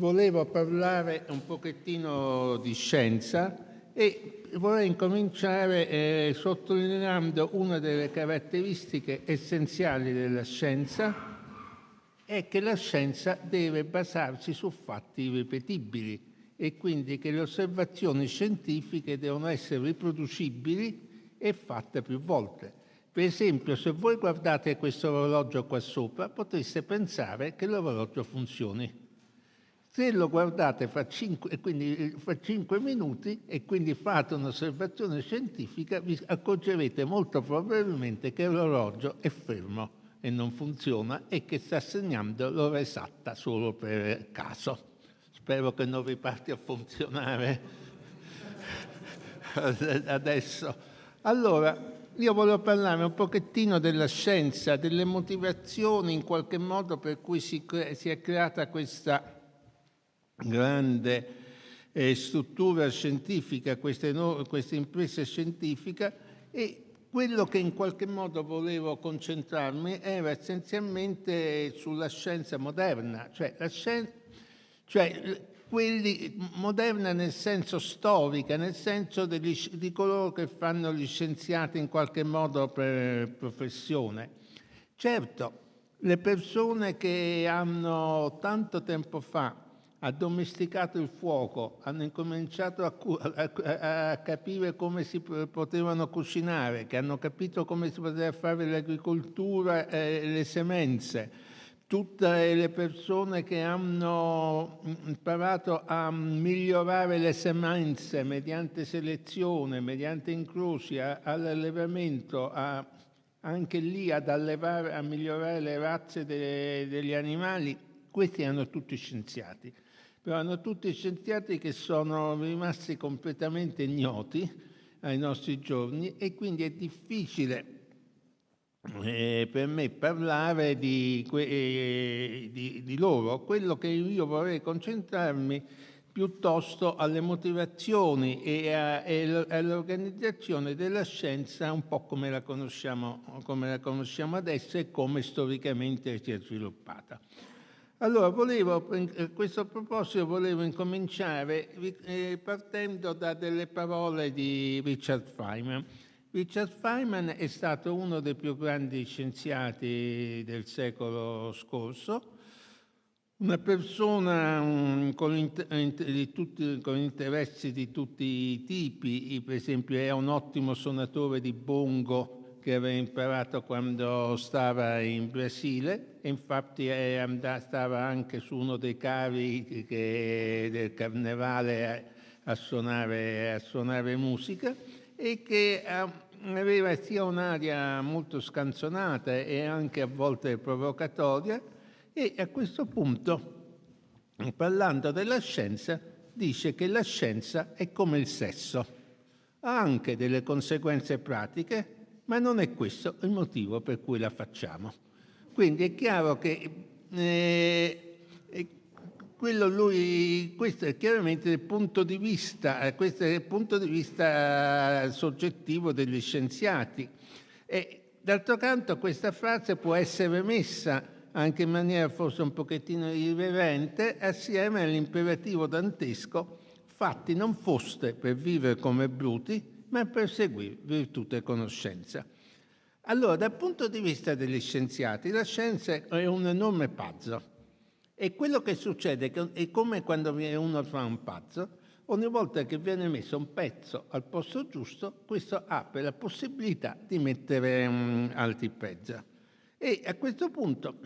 volevo parlare un pochettino di scienza e vorrei incominciare eh, sottolineando una delle caratteristiche essenziali della scienza è che la scienza deve basarsi su fatti ripetibili e quindi che le osservazioni scientifiche devono essere riproducibili e fatte più volte. Per esempio, se voi guardate questo orologio qua sopra, potreste pensare che l'orologio funzioni se lo guardate fa 5, quindi, eh, fa 5 minuti e quindi fate un'osservazione scientifica, vi accorgerete molto probabilmente che l'orologio è fermo e non funziona e che sta segnando l'ora esatta solo per caso. Spero che non riparti a funzionare adesso. Allora, io voglio parlare un pochettino della scienza, delle motivazioni in qualche modo per cui si, si è creata questa grande eh, struttura scientifica, questa, questa impresa scientifica e quello che in qualche modo volevo concentrarmi era essenzialmente sulla scienza moderna, cioè la scienza, cioè quelli moderna nel senso storica, nel senso degli, di coloro che fanno gli scienziati in qualche modo per professione. Certo, le persone che hanno tanto tempo fa ha domesticato il fuoco, hanno incominciato a, a, a, capire come si potevano cucinare, che hanno capito come si poteva fare l'agricoltura e le semenze. Tutte le persone che hanno mm, imparato a migliorare le semenze mediante selezione, mediante incroci, all'allevamento, anche lì ad allevare, a migliorare le razze de, degli animali, questi erano tutti scienziati però hanno tutti scienziati che sono rimasti completamente ignoti ai nostri giorni e quindi è difficile eh, per me parlare di, eh, di, di, loro. Quello che io vorrei concentrarmi piuttosto alle motivazioni e, a, e all'organizzazione della scienza un po' come la come la conosciamo adesso e come storicamente si è sviluppata. Allora, volevo, a eh, questo proposito volevo incominciare eh, partendo da delle parole di Richard Feynman. Richard Feynman è stato uno dei più grandi scienziati del secolo scorso, una persona mm, con, inter tutti, con, interessi di tutti i tipi, per esempio è un ottimo suonatore di bongo che aveva imparato quando stava in Brasile e infatti andato, stava anche su uno dei carri che, del carnevale a, a, suonare, a, suonare, musica e che eh, aveva sia un'aria molto scanzonata e anche a volte provocatoria e a questo punto parlando della scienza dice che la scienza è come il sesso ha anche delle conseguenze pratiche ma non è questo il motivo per cui la facciamo. Quindi è chiaro che eh, lui, questo è chiaramente il punto di vista, eh, questo è il punto di vista eh, soggettivo degli scienziati. E d'altro canto questa frase può essere messa anche in maniera forse un pochettino irriverente, assieme all'imperativo dantesco fatti non foste per vivere come bruti, ma per seguire virtù e conoscenza. Allora, dal punto di vista degli scienziati, la scienza è un enorme pazzo. E quello che succede è come quando uno fa un pazzo, ogni volta che viene messo un pezzo al posto giusto, questo apre la possibilità di mettere um, altri pezzi. E a questo punto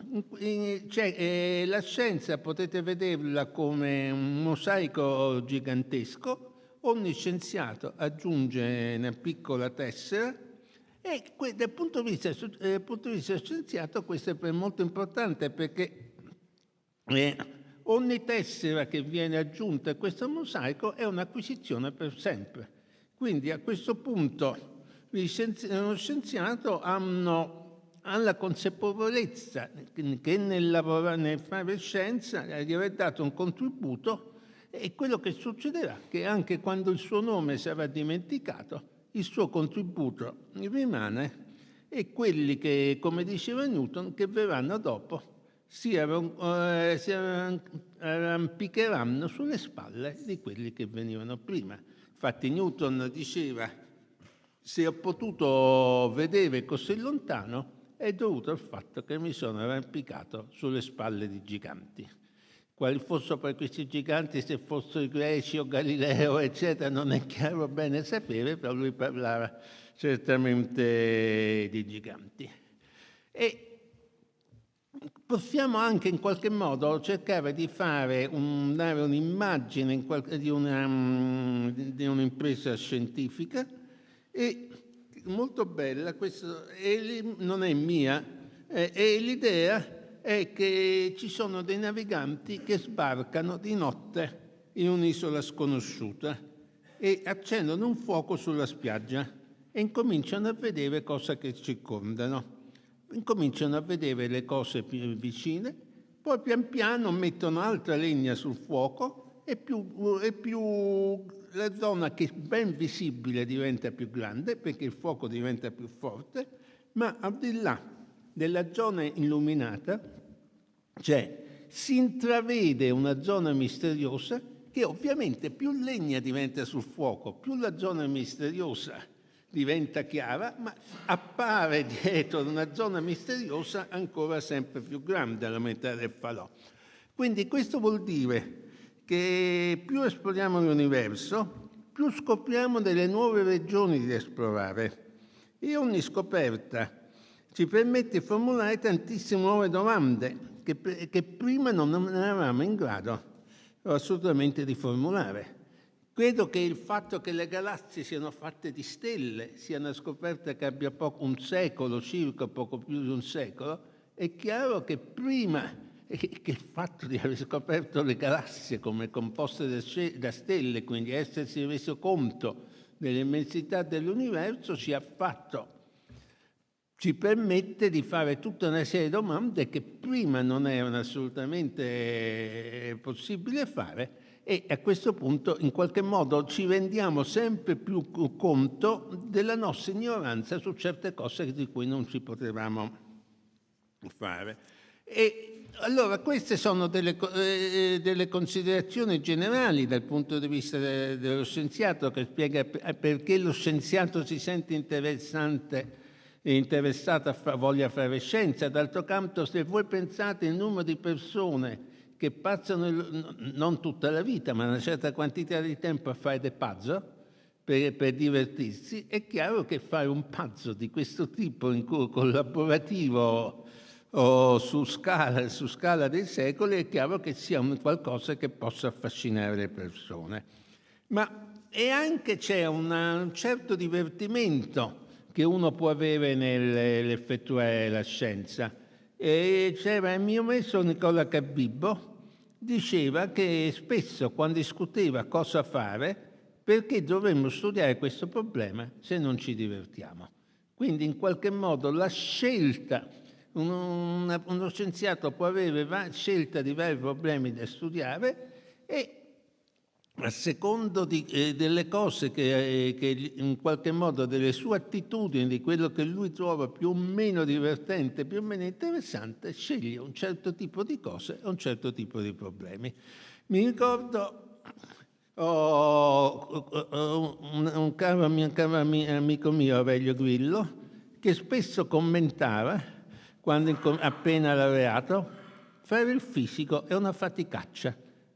cioè, eh, la scienza potete vederla come un mosaico gigantesco ogni scienziato aggiunge una piccola tessera e dal punto di vista, eh, dal punto di vista scienziato questo è molto importante perché eh, ogni tessera che viene aggiunta a questo mosaico è un'acquisizione per sempre. Quindi a questo punto lo scienziato hanno la consapevolezza che nel, lavorare, nel fare scienza gli aver dato un contributo e quello che succederà è che anche quando il suo nome sarà dimenticato, il suo contributo rimane e quelli che, come diceva Newton, che verranno dopo si, eh, arrampicheranno sulle spalle di quelli che venivano prima. Infatti Newton diceva, se ho potuto vedere così lontano è dovuto al fatto che mi sono arrampicato sulle spalle di giganti. Quali fossero poi questi giganti, se fossero i greci o Galileo, eccetera, non è chiaro bene sapere, però lui parlava certamente di giganti. E possiamo anche in qualche modo cercare di fare un, dare un'immagine qualche, di, una, di un'impresa scientifica e molto bella, questo non è mia, è l'idea è che ci sono dei naviganti che sbarcano di notte in un'isola sconosciuta e accendono un fuoco sulla spiaggia e incominciano a vedere cosa che circondano. Incominciano a vedere le cose più vicine, poi pian piano mettono altra legna sul fuoco e più, e più la zona che è ben visibile diventa più grande perché il fuoco diventa più forte, ma al di là nella zona illuminata cioè si intravede una zona misteriosa che ovviamente più legna diventa sul fuoco, più la zona misteriosa diventa chiara, ma appare dietro una zona misteriosa ancora sempre più grande, la metà del falò. Quindi questo vuol dire che più esploriamo l'universo, più scopriamo delle nuove regioni da esplorare e ogni scoperta ci permette di formulare tantissime nuove domande che, che prima non eravamo in grado assolutamente di formulare. Credo che il fatto che le galassie siano fatte di stelle, sia una scoperta che abbia poco, un secolo, circa poco più di un secolo, è chiaro che prima che il fatto di aver scoperto le galassie come composte da stelle, quindi essersi reso conto dell'immensità dell'universo, ci ha fatto ci permette di fare tutta una serie di domande che prima non erano assolutamente eh, possibile fare e a questo punto in qualche modo ci rendiamo sempre più conto della nostra ignoranza su certe cose di cui non ci potevamo fare. E allora queste sono delle, eh, eh, delle considerazioni generali dal punto di vista de, dello scienziato che spiega perché lo scienziato si sente interessante e interessata voglia fare scienza. D'altro canto, se voi pensate al numero di persone che passano il, non tutta la vita, ma una certa quantità di tempo a fare dei puzzle per, per, divertirsi, è chiaro che fare un puzzle di questo tipo in cui collaborativo o su scala, su scala dei secoli, è chiaro che sia un qualcosa che possa affascinare le persone. Ma e anche c'è una, un certo divertimento che uno può avere nell'effettuare la scienza. E c'era il mio maestro Nicola Cabibbo, diceva che spesso quando discuteva cosa fare, perché dovremmo studiare questo problema se non ci divertiamo. Quindi in qualche modo la scelta, uno, uno scienziato può avere scelta di vari problemi da studiare e a secondo di, eh, delle cose che, eh, che, in qualche modo delle sue attitudini, di quello che lui trova più o meno divertente, più o meno interessante, sceglie un certo tipo di cose e un certo tipo di problemi. Mi ricordo oh, un, un, caro, mio, caro amico mio, Aurelio Grillo, che spesso commentava, quando, appena laureato, fare il fisico è una faticaccia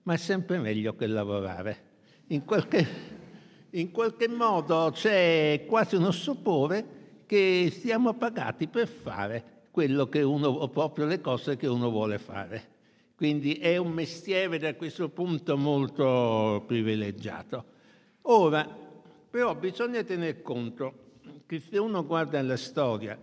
ma è sempre meglio che lavorare. In qualche, in qualche modo c'è quasi uno stupore che siamo pagati per fare quello che uno, o proprio le cose che uno vuole fare. Quindi è un mestiere da questo punto molto privilegiato. Ora, però bisogna tener conto che se uno guarda la storia,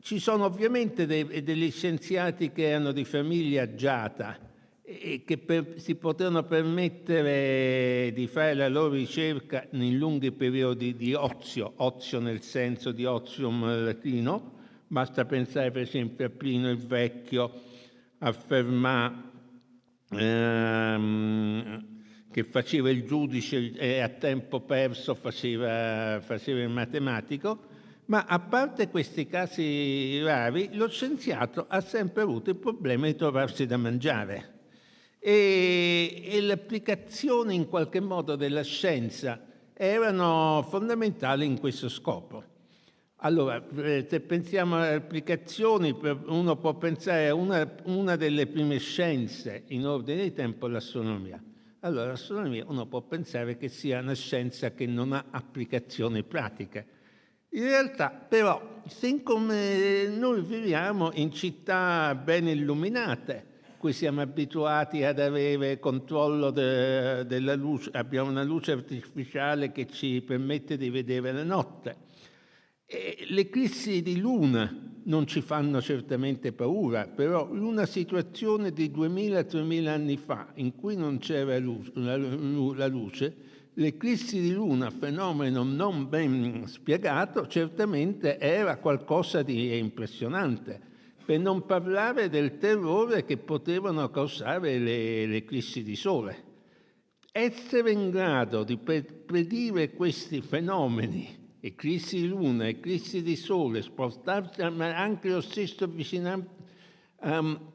ci sono ovviamente dei, degli scienziati che erano di famiglia agiata, e che per, si potevano permettere di fare la loro ricerca in lunghi periodi di ozio, ozio nel senso di ozium latino, basta pensare per esempio a Plino il Vecchio, a ehm, che faceva il giudice e a tempo perso faceva, faceva il matematico, ma a parte questi casi rari, lo scienziato ha sempre avuto il problema di trovarsi da mangiare e, e l'applicazione in qualche modo della scienza erano fondamentali in questo scopo. Allora, eh, se pensiamo alle applicazioni, uno può pensare a una, una delle prime scienze in ordine di tempo, l'astronomia. Allora, l'astronomia uno può pensare che sia una scienza che non ha applicazioni pratiche. In realtà, però, se come noi viviamo in città ben illuminate, cui siamo abituati ad avere controllo de, della luce, abbiamo una luce artificiale che ci permette di vedere la notte. E le eclissi di luna non ci fanno certamente paura, però in una situazione di 2000-3000 anni fa in cui non c'era la, la luce, l'eclissi di luna, fenomeno non ben spiegato, certamente era qualcosa di impressionante. Per non parlare del terrore che potevano causare le, le eclissi di sole. Essere in grado di predire questi fenomeni eclissi di luna, eclissi di sole, spostarsi anche lo stesso, um,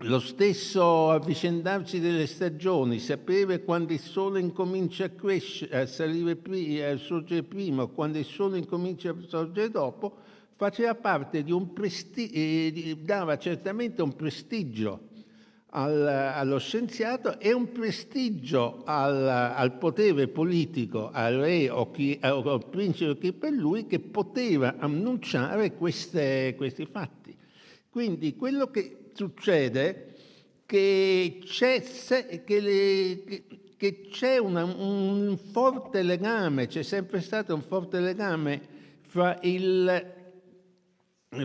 lo stesso avvicendarsi delle stagioni, sapere quando il sole incomincia a, crescere, a salire pri- a sorgere prima, quando il sole incomincia a sorgere dopo, faceva parte di un prestigio, eh, dava certamente un prestigio al, allo scienziato e un prestigio al, al potere politico, al re o, chi, al principe o chi per lui, che poteva annunciare queste, questi fatti. Quindi quello che succede è che c'è, se, che le, che, che c'è una, un forte legame, c'è sempre stato un forte legame fra il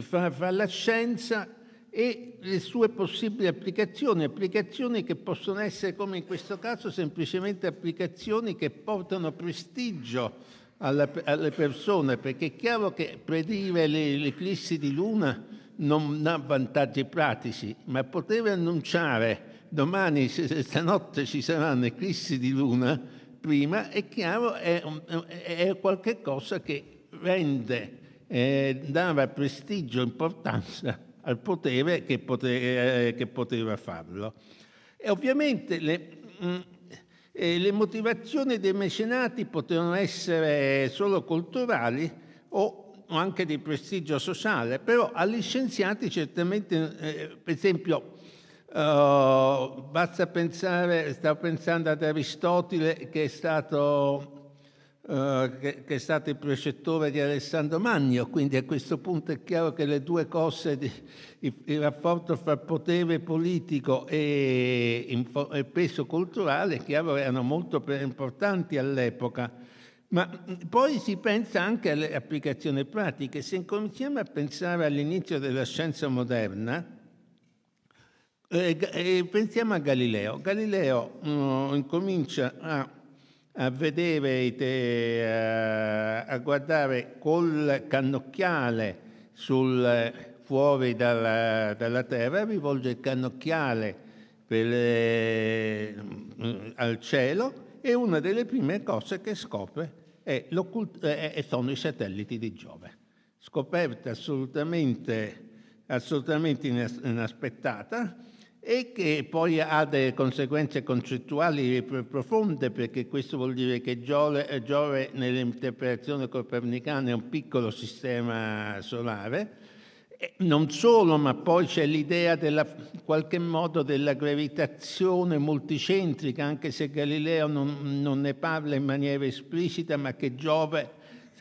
fra, fra la scienza e le sue possibili applicazioni, applicazioni che possono essere, come in questo caso, semplicemente applicazioni che portano prestigio alla, alle persone, perché è chiaro che predire le, l'eclissi di luna non ha vantaggi pratici, ma poter annunciare domani, stanotte ci saranno eclissi di luna, prima, è chiaro, è, è qualcosa che rende eh, dava prestigio e importanza al potere che, pote, eh, che, poteva farlo. E ovviamente le, mh, mm, eh, le motivazioni dei mecenati potevano essere solo culturali o o anche di prestigio sociale, però agli scienziati certamente, eh, per esempio, eh, basta pensare, stavo pensando ad Aristotele che è stato eh, che, che, è stato il precettore di Alessandro Magno, quindi a questo punto è chiaro che le due cose, di, il, il, rapporto fra potere politico e, e peso culturale, è chiaro, erano molto importanti all'epoca. Ma poi si pensa anche alle applicazioni pratiche. Se incominciamo a pensare all'inizio della scienza moderna, eh, eh, pensiamo a Galileo. Galileo eh, incomincia a a vedere, te, eh, a guardare col cannocchiale sul, eh, fuori dalla, dalla terra, rivolge il cannocchiale per, eh, al cielo e una delle prime cose che scopre è è, sono i satelliti di Giove. Scoperta assolutamente, assolutamente inaspettata e che poi ha delle conseguenze concettuali profonde, perché questo vuol dire che Giove, Giove nell'interpretazione copernicana è un piccolo sistema solare, non solo, ma poi c'è l'idea della, in qualche modo della gravitazione multicentrica, anche se Galileo non, non ne parla in maniera esplicita, ma che Giove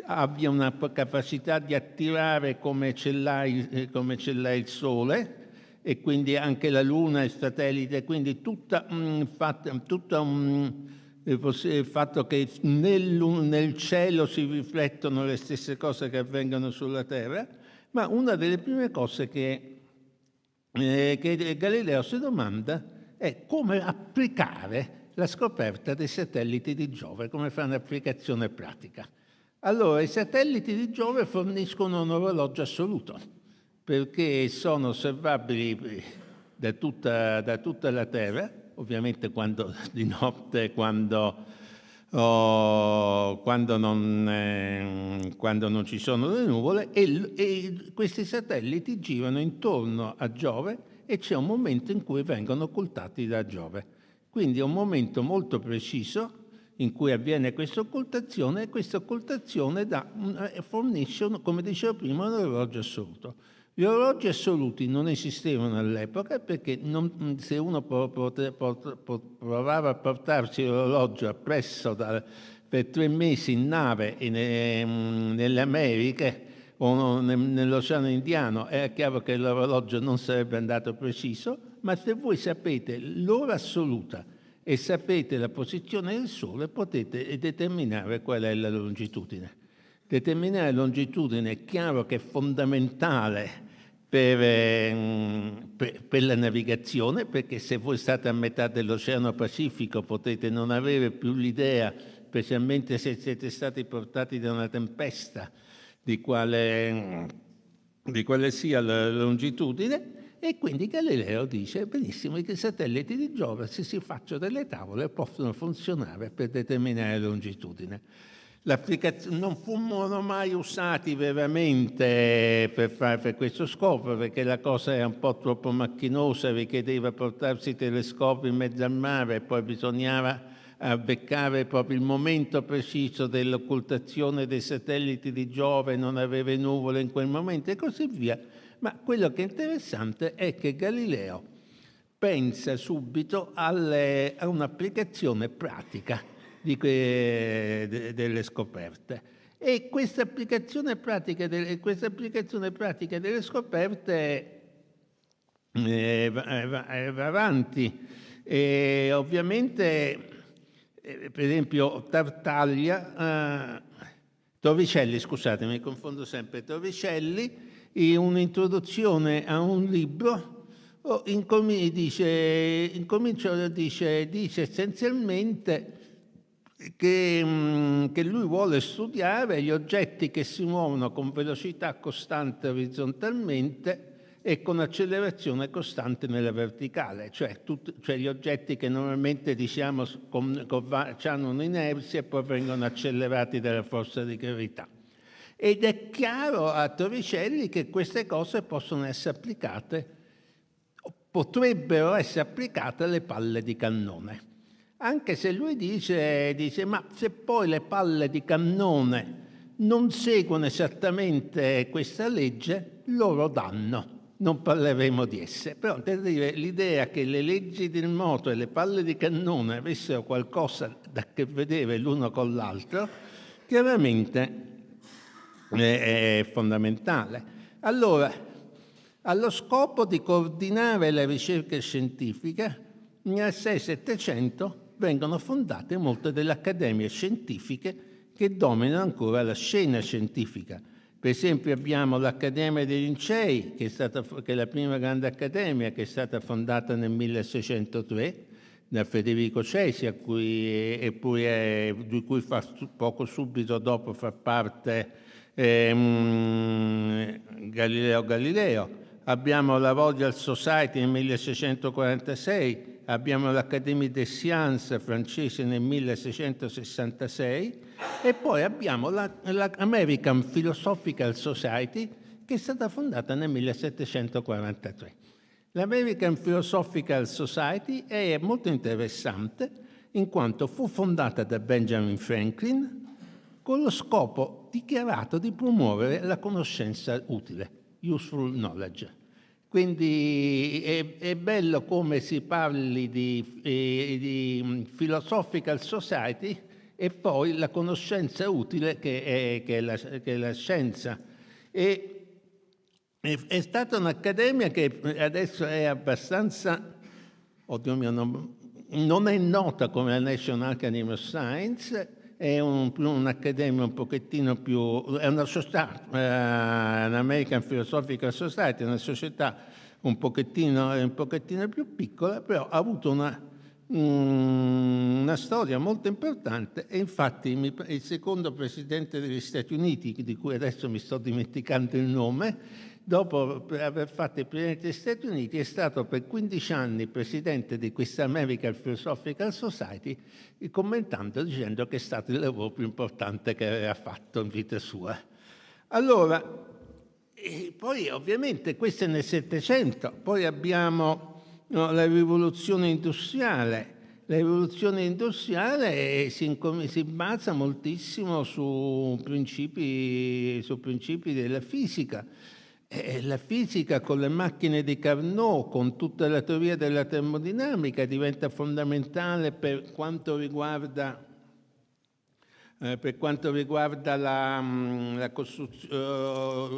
abbia una capacità di attirare come ce l'ha il, come ce l'ha il Sole e quindi anche la Luna, il satellite, quindi tutta, mh, mm, fatta, tutta mh, mm, eh, il fatto che nel, nel cielo si riflettono le stesse cose che avvengono sulla Terra, ma una delle prime cose che, eh, che Galileo si domanda è come applicare la scoperta dei satelliti di Giove, come fare un'applicazione pratica. Allora, i satelliti di Giove forniscono un orologio assoluto perché sono osservabili da tutta, da tutta la Terra, ovviamente quando, di notte quando, oh, quando, non, eh, quando, non, ci sono le nuvole, e, e questi satelliti girano intorno a Giove e c'è un momento in cui vengono occultati da Giove. Quindi è un momento molto preciso in cui avviene questa occultazione e questa occultazione da, eh, fornisce, come dicevo prima, un orologio assoluto. Gli orologi assoluti non esistevano all'epoca perché non, se uno pote, pot, pot, provava a portarsi l'orologio appresso da, per tre mesi in nave in, in, mm, nelle Americhe o ne, nell'Oceano Indiano, era chiaro che l'orologio non sarebbe andato preciso, ma se voi sapete l'ora assoluta e sapete la posizione del Sole potete determinare qual è la longitudine. Determinare longitudine è chiaro che è fondamentale per, ehm, per, per, la navigazione, perché se voi state a metà dell'Oceano Pacifico potete non avere più l'idea, specialmente se siete stati portati da una tempesta, di quale, di quale sia la longitudine. E quindi Galileo dice benissimo che i satelliti di Giove, se si facciano delle tavole, possono funzionare per determinare la longitudine non furono mai usati veramente per, fare, per questo scopo, perché la cosa era un po' troppo macchinosa, richiedeva portarsi telescopi in mezzo al mare e poi bisognava beccare proprio il momento preciso dell'occultazione dei satelliti di Giove, non aveva nuvole in quel momento e così via. Ma quello che è interessante è che Galileo pensa subito alle, a un'applicazione pratica di que, de, delle scoperte. E questa applicazione pratica, de, applicazione pratica delle scoperte eh, va, eh, va, eh, va, avanti. E ovviamente, eh, per esempio, Tartaglia, eh, Torricelli, scusate, mi confondo sempre, Torricelli, in un'introduzione a un libro, oh, incomin dice, dice, dice essenzialmente che, mm, che, lui vuole studiare gli oggetti che si muovono con velocità costante orizzontalmente e con accelerazione costante nella verticale, cioè, tut, cioè gli oggetti che normalmente diciamo con, con, hanno un'inerzia e poi vengono accelerati dalla forza di gravità. Ed è chiaro a Torricelli che queste cose possono essere applicate, potrebbero essere applicate alle palle di cannone. Anche se lui dice, dice ma se poi le palle di cannone non seguono esattamente questa legge, loro danno. Non parleremo di esse. Però l'idea che le leggi del moto e le palle di cannone avessero qualcosa da che vedere l'uno con l'altro, chiaramente eh, è fondamentale. Allora, allo scopo di coordinare la ricerca scientifica, nel 6700 vengono fondate molte delle accademie scientifiche che dominano ancora la scena scientifica. Per esempio abbiamo l'Accademia dei Lincei, che è, stata, che è la prima grande accademia che è stata fondata nel 1603 da Federico Cesi, a cui, è, è, di cui fa, poco subito dopo fa parte ehm, Galileo Galileo. Abbiamo la Royal Society nel 1646 abbiamo l'Académie des Sciences francese nel 1666 e poi abbiamo l'American la Philosophical Society che è stata fondata nel 1743. L'American Philosophical Society è molto interessante in quanto fu fondata da Benjamin Franklin con lo scopo dichiarato di promuovere la conoscenza utile, useful knowledge. Quindi è, è, bello come si parli di, eh, di, mm, philosophical society e poi la conoscenza utile che è, che è, la, che è la, scienza. E, è, stata un'accademia che adesso è abbastanza, oddio mio, non, non è nota come la National Academy of Science, è un'accademia un, pochettino più, è una società, eh, l'American Philosophical Society, una società un pochettino, un pochettino più piccola, però ha avuto una, mm, una storia molto importante e infatti il secondo presidente degli Stati Uniti, di cui adesso mi sto dimenticando il nome, dopo aver fatto il Presidente degli Stati Uniti, è stato per 15 anni Presidente di questa American Philosophical Society, commentando dicendo che è stato il lavoro più importante che aveva fatto in vita sua. Allora, poi ovviamente questo è nel Settecento, poi abbiamo no, la rivoluzione industriale. La rivoluzione industriale si, si basa moltissimo su principi, su principi della fisica eh, la fisica con le macchine di Carnot, con tutta la teoria della termodinamica, diventa fondamentale per quanto riguarda eh, per quanto riguarda la, mm, la, eh,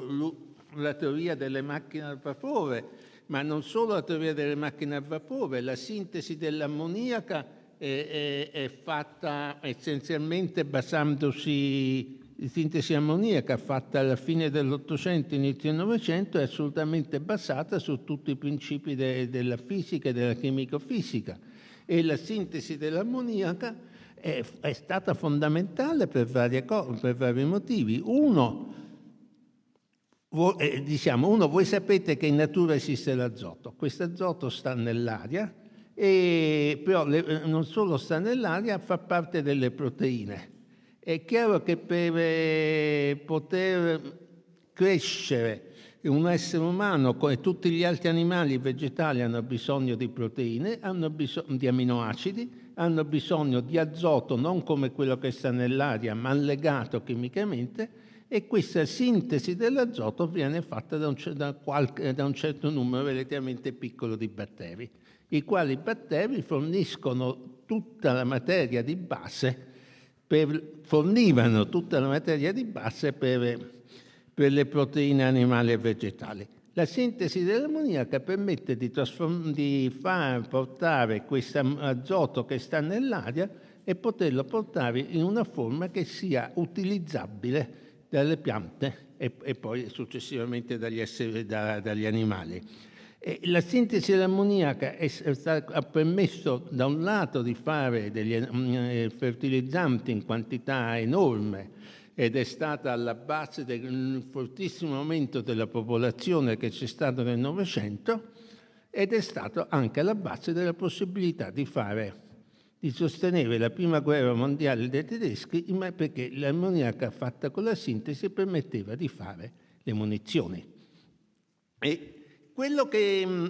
la, teoria delle macchine a vapore, ma non solo la teoria delle macchine a vapore, la sintesi dell'ammoniaca è, è, è fatta essenzialmente basandosi sintesi ammoniaca fatta alla fine dell'Ottocento, inizio del Novecento, è assolutamente basata su tutti i principi de della fisica e della chimicofisica e la sintesi dell'ammoniaca è, è, stata fondamentale per, per vari motivi. Uno, voi, eh, diciamo, uno, voi sapete che in natura esiste l'azoto, questo azoto sta nell'aria, però eh, non solo sta nell'aria, fa parte delle proteine è chiaro che per eh, poter crescere un essere umano, come tutti gli altri animali vegetali, hanno bisogno di proteine, hanno bisogno di aminoacidi, hanno bisogno di azoto non come quello che sta nell'aria, ma legato chimicamente, e questa sintesi dell'azoto viene fatta da un, da, qualche, da un, certo numero relativamente piccolo di batteri, i quali batteri forniscono tutta la materia di base per, fornivano tutta la materia di base per, per le proteine animali e vegetali. La sintesi dell'ammoniaca permette di, di, far portare questo azoto che sta nell'aria e poterlo portare in una forma che sia utilizzabile dalle piante e, e poi successivamente dagli, esseri, da, dagli animali la sintesi dell'ammoniaca ha permesso da un lato di fare degli mm, eh, fertilizzanti in quantità enorme ed è stata alla base del mm, fortissimo aumento della popolazione che c'è stato nel Novecento ed è stato anche alla base della possibilità di fare di sostenere la prima guerra mondiale dei tedeschi perché l'ammoniaca fatta con la sintesi permetteva di fare le munizioni. E quello che mm,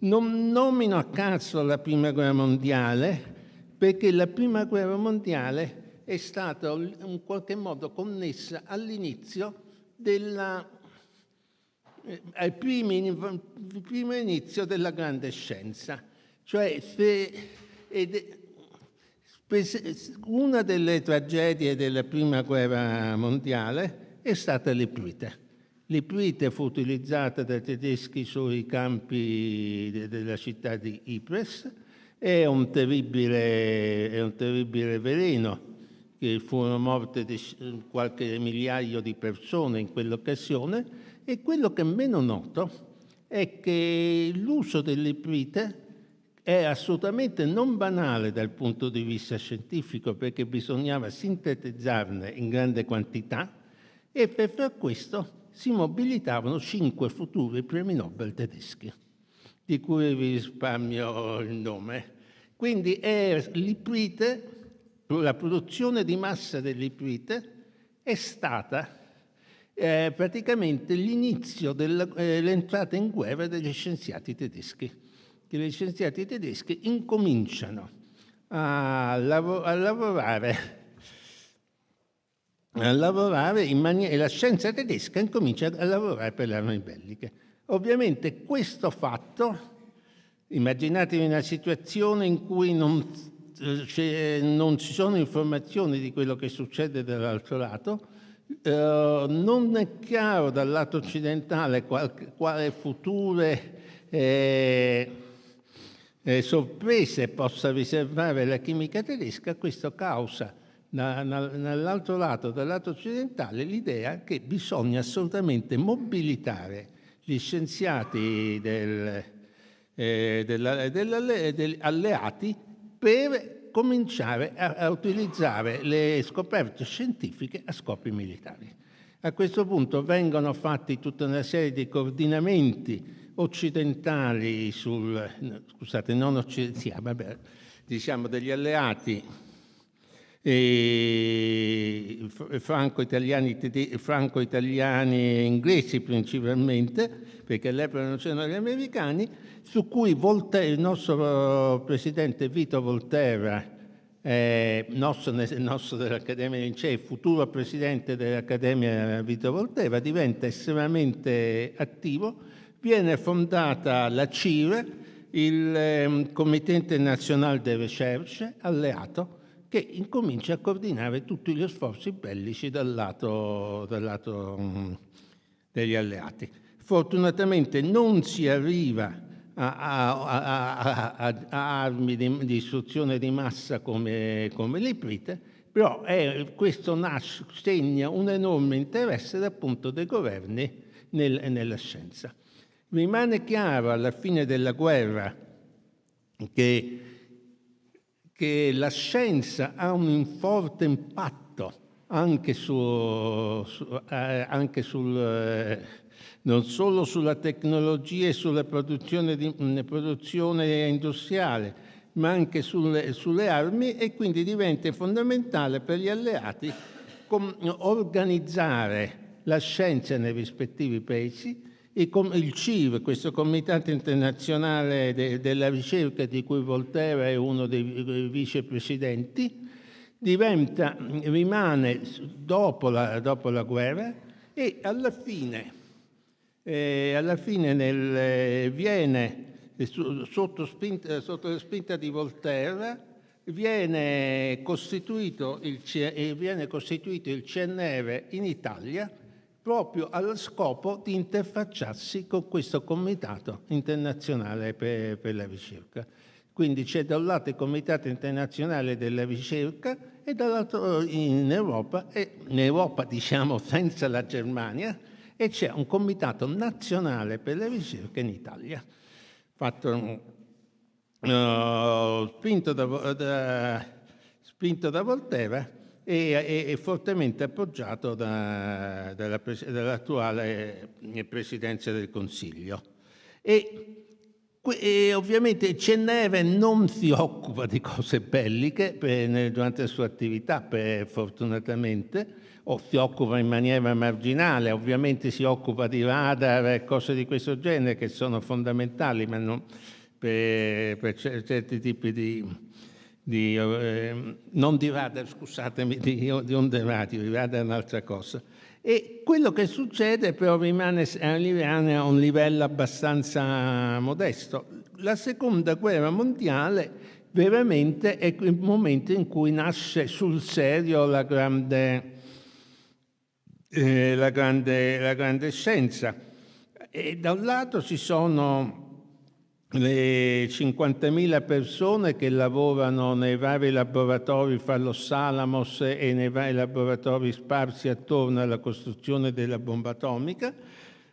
non nomino a caso la Prima Guerra Mondiale, perché la Prima Guerra Mondiale è stata in qualche modo connessa all'inizio della eh, al primo, primo inizio della grande scienza. Cioè, se, ed, una delle tragedie della prima guerra mondiale è stata le l'epite. L'Iprite fu utilizzata dai tedeschi sui campi de della città di Ypres, è un terribile, è un terribile veleno che furono morte qualche migliaio di persone in quell'occasione e quello che è meno noto è che l'uso dell'iprite è assolutamente non banale dal punto di vista scientifico perché bisognava sintetizzarne in grande quantità e per far questo si mobilitavano cinque futuri premi Nobel tedeschi, di cui vi risparmio il nome. Quindi è l'iprite, la produzione di massa dell'iprite è stata eh, praticamente l'inizio dell'entrata eh, in guerra degli scienziati tedeschi, che gli scienziati tedeschi incominciano a, lav- a lavorare a lavorare in maniera... e la scienza tedesca incomincia a lavorare per le armi belliche. Ovviamente questo fatto, immaginatevi una situazione in cui non, cioè, non ci sono informazioni di quello che succede dall'altro lato, eh, non è chiaro dal lato occidentale qual, quale future eh, eh, sorprese possa riservare la chimica tedesca, questo causa dall'altro lato, dal lato occidentale, l'idea che bisogna assolutamente mobilitare gli scienziati del, eh, della, della, eh, degli alleati per cominciare a, a utilizzare le scoperte scientifiche a scopi militari. A questo punto vengono fatti tutta una serie di coordinamenti occidentali sul, scusate, non occidentali, sì, vabbè, diciamo degli alleati franco-italiani, e inglesi principalmente, perché all'epoca non c'erano gli americani, su cui Voltaire, il nostro eh, presidente Vito Volterra, eh, nostro, nostro dell'Accademia Lincei, futuro presidente dell'Accademia Vito Volterra, diventa estremamente attivo, viene fondata la CIRE, il eh, Committente Nazionale di Recherche, alleato che incomincia a coordinare tutti gli sforzi bellici dal lato, dal lato mm, degli alleati. Fortunatamente non si arriva a, a, a, a armi di, distruzione di massa come, come l'iprite, però è, eh, questo nasce, segna un enorme interesse appunto dei governi nel, nella scienza. Rimane chiaro alla fine della guerra che che la scienza ha un forte impatto anche, su, su, eh, anche sul, eh, non solo sulla tecnologia e sulla produzione, di, mm, produzione industriale, ma anche sulle, sulle, armi e quindi diventa fondamentale per gli alleati organizzare la scienza nei rispettivi paesi il CIV, questo Comitato internazionale della ricerca di cui Voltaire è uno dei eh, vicepresidenti, diventa, rimane dopo la, dopo la, guerra e alla fine, eh, alla fine nel, eh, viene eh, sotto, spinta, sotto, la spinta di Voltaire, viene costituito il, viene costituito il CNR in Italia proprio allo scopo di interfacciarsi con questo Comitato internazionale per, per la ricerca. Quindi c'è da un lato il Comitato internazionale della ricerca e dall'altro in Europa, e in Europa diciamo senza la Germania, e c'è un Comitato nazionale per la ricerca in Italia, fatto, uh, spinto, da, da, spinto da Volterra e, e fortemente appoggiato da, dalla, dall'attuale eh, Presidenza del Consiglio. E, e ovviamente Cenneve non si occupa di cose belliche per, durante la sua attività, per, fortunatamente, o si occupa in maniera marginale, ovviamente si occupa di radar e cose di questo genere che sono fondamentali ma non per, per certi tipi di, di, eh, ehm, non di radar, scusatemi, di, di onde radio, di radar è un'altra cosa. E quello che succede però rimane, eh, rimane a un livello abbastanza modesto. La seconda guerra mondiale veramente è il momento in cui nasce sul serio la grande, eh, la grande, la grande scienza. E da un lato ci sono le 50.000 persone che lavorano nei vari laboratori Fallos Alamos e nei vari laboratori sparsi attorno alla costruzione della bomba atomica,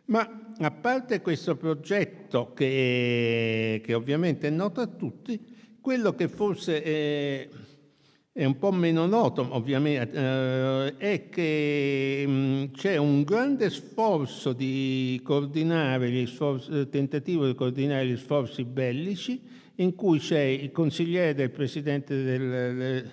ma a parte questo progetto che, che ovviamente è noto a tutti, quello che forse eh, è un po' meno noto ovviamente, eh, è che mh, mm, c'è un grande sforzo di coordinare gli sforzi, tentativo di coordinare gli sforzi bellici in cui c'è il consigliere del presidente, del,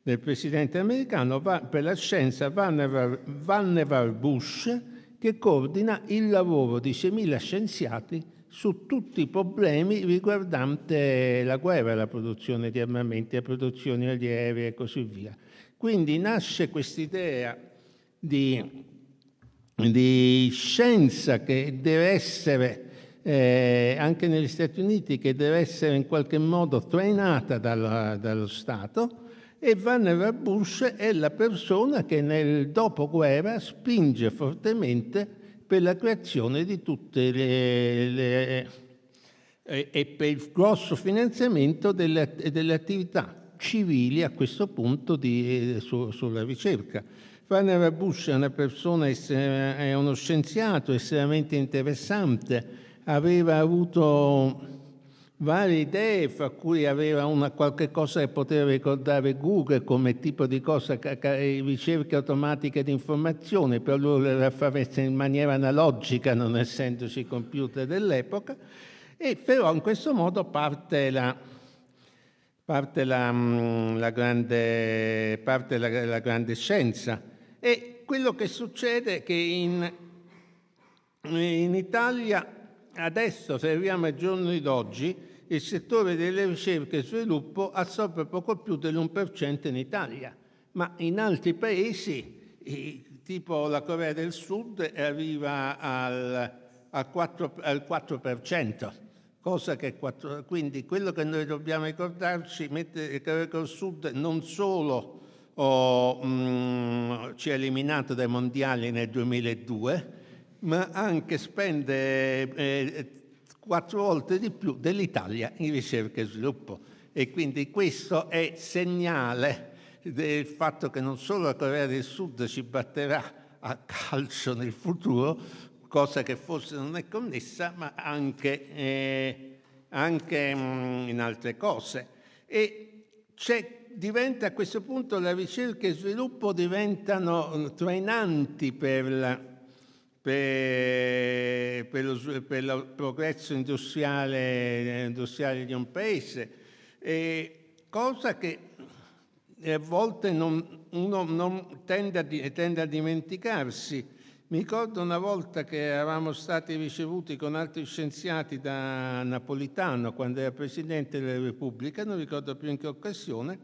del presidente americano va, per la scienza Vannevar, Vannevar Bush che coordina il lavoro di 6.000 scienziati su tutti i problemi riguardanti la guerra, la produzione di armamenti, la produzione allievi e così via. Quindi nasce quest'idea di, di, scienza che deve essere, eh, anche negli Stati Uniti, che deve essere in qualche modo trainata dalla, dallo Stato e Vannevar Bush è la persona che nel dopoguerra spinge fortemente per la creazione di tutte le, le eh, e per il grosso finanziamento delle, delle, attività civili a questo punto di, eh, su, sulla ricerca. Fanny Rabush è una persona, è uno scienziato estremamente interessante, aveva avuto varie idee, fra cui aveva una qualche cosa che poteva ricordare Google come tipo di cosa, ricerche automatiche di informazione, però lui le fare in maniera analogica, non essendoci computer dell'epoca, e però in questo modo parte la, parte la, mm, la, grande, parte la, la grande scienza. E quello che succede è che in, in Italia Adesso, se arriviamo ai giorni d'oggi, il settore delle ricerche e sviluppo assorbe poco più dell'1% in Italia, ma in altri paesi, tipo la Corea del Sud, arriva al, al 4, al 4%, cosa che 4, quindi quello che noi dobbiamo ricordarci, mettere Corea del Sud non solo oh, mh, mm, ci ha eliminato dai mondiali nel 2002, ma anche spende eh, quattro volte di più dell'Italia in ricerca e sviluppo. E quindi questo è segnale del fatto che non solo la Corea del Sud ci batterà a calcio nel futuro, cosa che forse non è connessa, ma anche, eh, anche mm, in altre cose. E diventa, a questo punto la ricerca e sviluppo diventano trainanti per la per, per, lo, per il progresso industriale, industriale, di un paese, e cosa che eh, a volte non, uno non tende, a, tende a dimenticarsi. Mi ricordo una volta che eravamo stati ricevuti con altri scienziati da Napolitano quando era Presidente della Repubblica, non ricordo più in che occasione,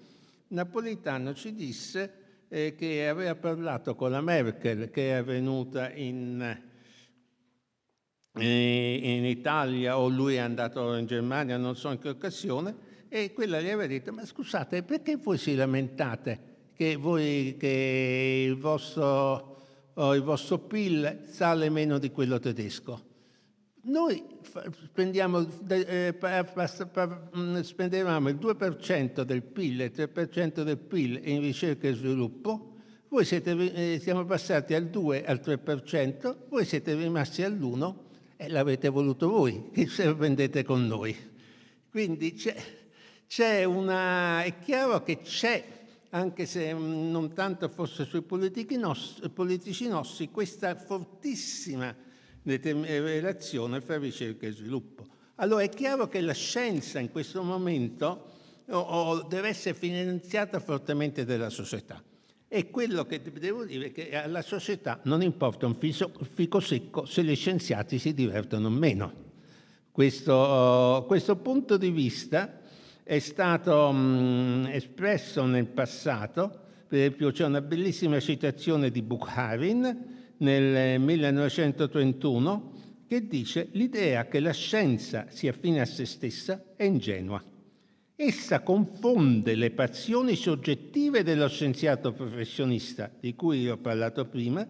Napolitano ci disse eh, che aveva parlato con la Merkel che è venuta in, eh, in Italia o lui è andato in Germania, non so in che occasione, e quella gli aveva detto, ma scusate, perché voi si lamentate che, voi, che il, vostro, oh, il vostro PIL sale meno di quello tedesco? Noi eh, eh, mm, spendevamo il 2% del PIL il 3% del PIL in ricerca e sviluppo, voi siete, eh, siamo passati al 2, al 3%, voi siete rimasti all'1 e l'avete voluto voi, che se lo prendete con noi. Quindi c'è una... è chiaro che c'è, anche se mm, non tanto fosse sui politici nostri, politici nostri questa fortissima eh, relazione fra ricerca e sviluppo. Allora è chiaro che la scienza in questo momento deve essere finanziata fortemente dalla società. E quello che devo dire è che alla società non importa un fico secco se gli scienziati si divertono o meno. Questo, questo punto di vista è stato mh, espresso nel passato, per esempio c'è una bellissima citazione di Bukharin nel 1931 eh, che dice l'idea che la scienza sia fine a se stessa è ingenua. Essa confonde le passioni soggettive dello scienziato professionista, di cui io ho parlato prima,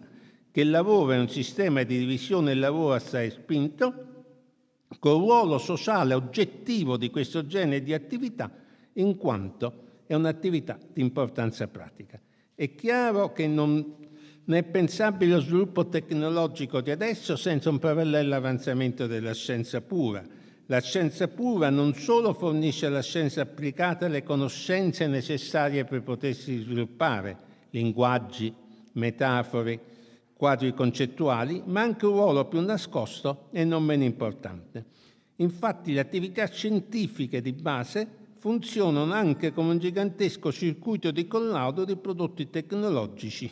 che lavora in un sistema di divisione del lavoro assai spinto, col ruolo sociale oggettivo di questo genere di attività, in quanto è un'attività di importanza pratica. È chiaro che non non è pensabile lo sviluppo tecnologico di adesso senza un parallelo avanzamento della scienza pura. La scienza pura non solo fornisce alla scienza applicata le conoscenze necessarie per potersi sviluppare, linguaggi, metafore, quadri concettuali, ma anche un ruolo più nascosto e non meno importante. Infatti le attività scientifiche di base funzionano anche come un gigantesco circuito di collaudo di prodotti tecnologici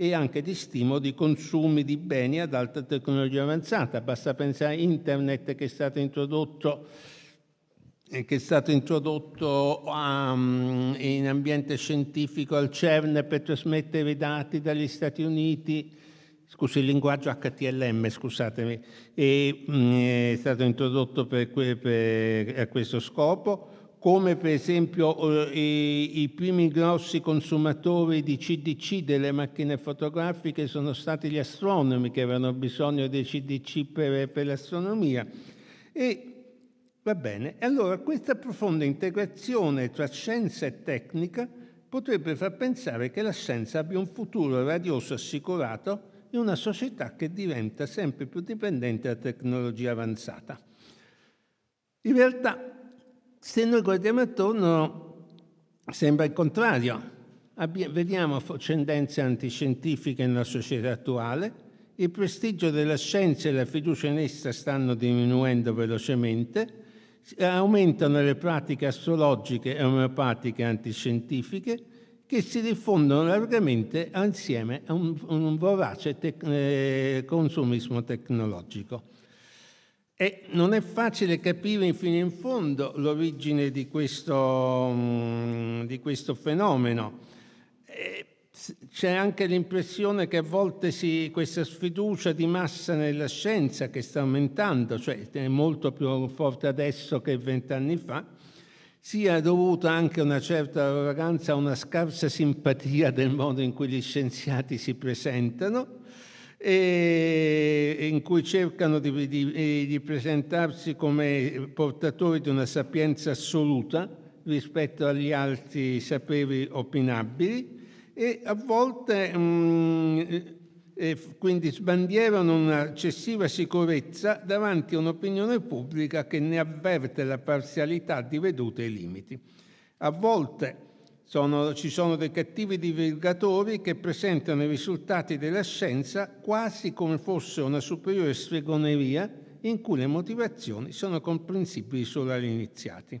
e anche di stimolo di consumi di beni ad alta tecnologia avanzata. Basta pensare a Internet che è stato introdotto eh, che è stato introdotto um, in ambiente scientifico al CERN per trasmettere i dati dagli Stati Uniti, scusi, il linguaggio HTLM, scusatemi, e, mh, mm, è stato introdotto per, per, per, a questo scopo come per esempio eh, i, i primi grossi consumatori di CDC delle macchine fotografiche sono stati gli astronomi che avevano bisogno dei CDC per, per l'astronomia. E Va bene, allora questa profonda integrazione tra scienza e tecnica potrebbe far pensare che la scienza abbia un futuro radioso assicurato in una società che diventa sempre più dipendente da tecnologia avanzata. In realtà se noi guardiamo attorno sembra il contrario. Vediamo tendenze antiscientifiche nella società attuale, il prestigio della scienza e la fiducia in essa stanno diminuendo velocemente, aumentano le pratiche astrologiche e omeopatiche antiscientifiche che si diffondono largamente insieme a un, un vorace tec- eh, consumismo tecnologico. E non è facile capire fino in fondo l'origine di questo, mm, di questo fenomeno. C'è anche l'impressione che a volte si, questa sfiducia di massa nella scienza che sta aumentando, cioè è molto più forte adesso che vent'anni fa, sia dovuta anche a una certa arroganza, a una scarsa simpatia del modo in cui gli scienziati si presentano e in cui cercano di, di, di presentarsi come portatori di una sapienza assoluta rispetto agli altri saperi opinabili e a volte mh, mm, quindi sbandierano un'eccessiva sicurezza davanti a un'opinione pubblica che ne avverte la parzialità di vedute e limiti. A volte sono, ci sono dei cattivi divulgatori che presentano i risultati della scienza quasi come fosse una superiore stregoneria in cui le motivazioni sono comprensibili solo agli iniziati.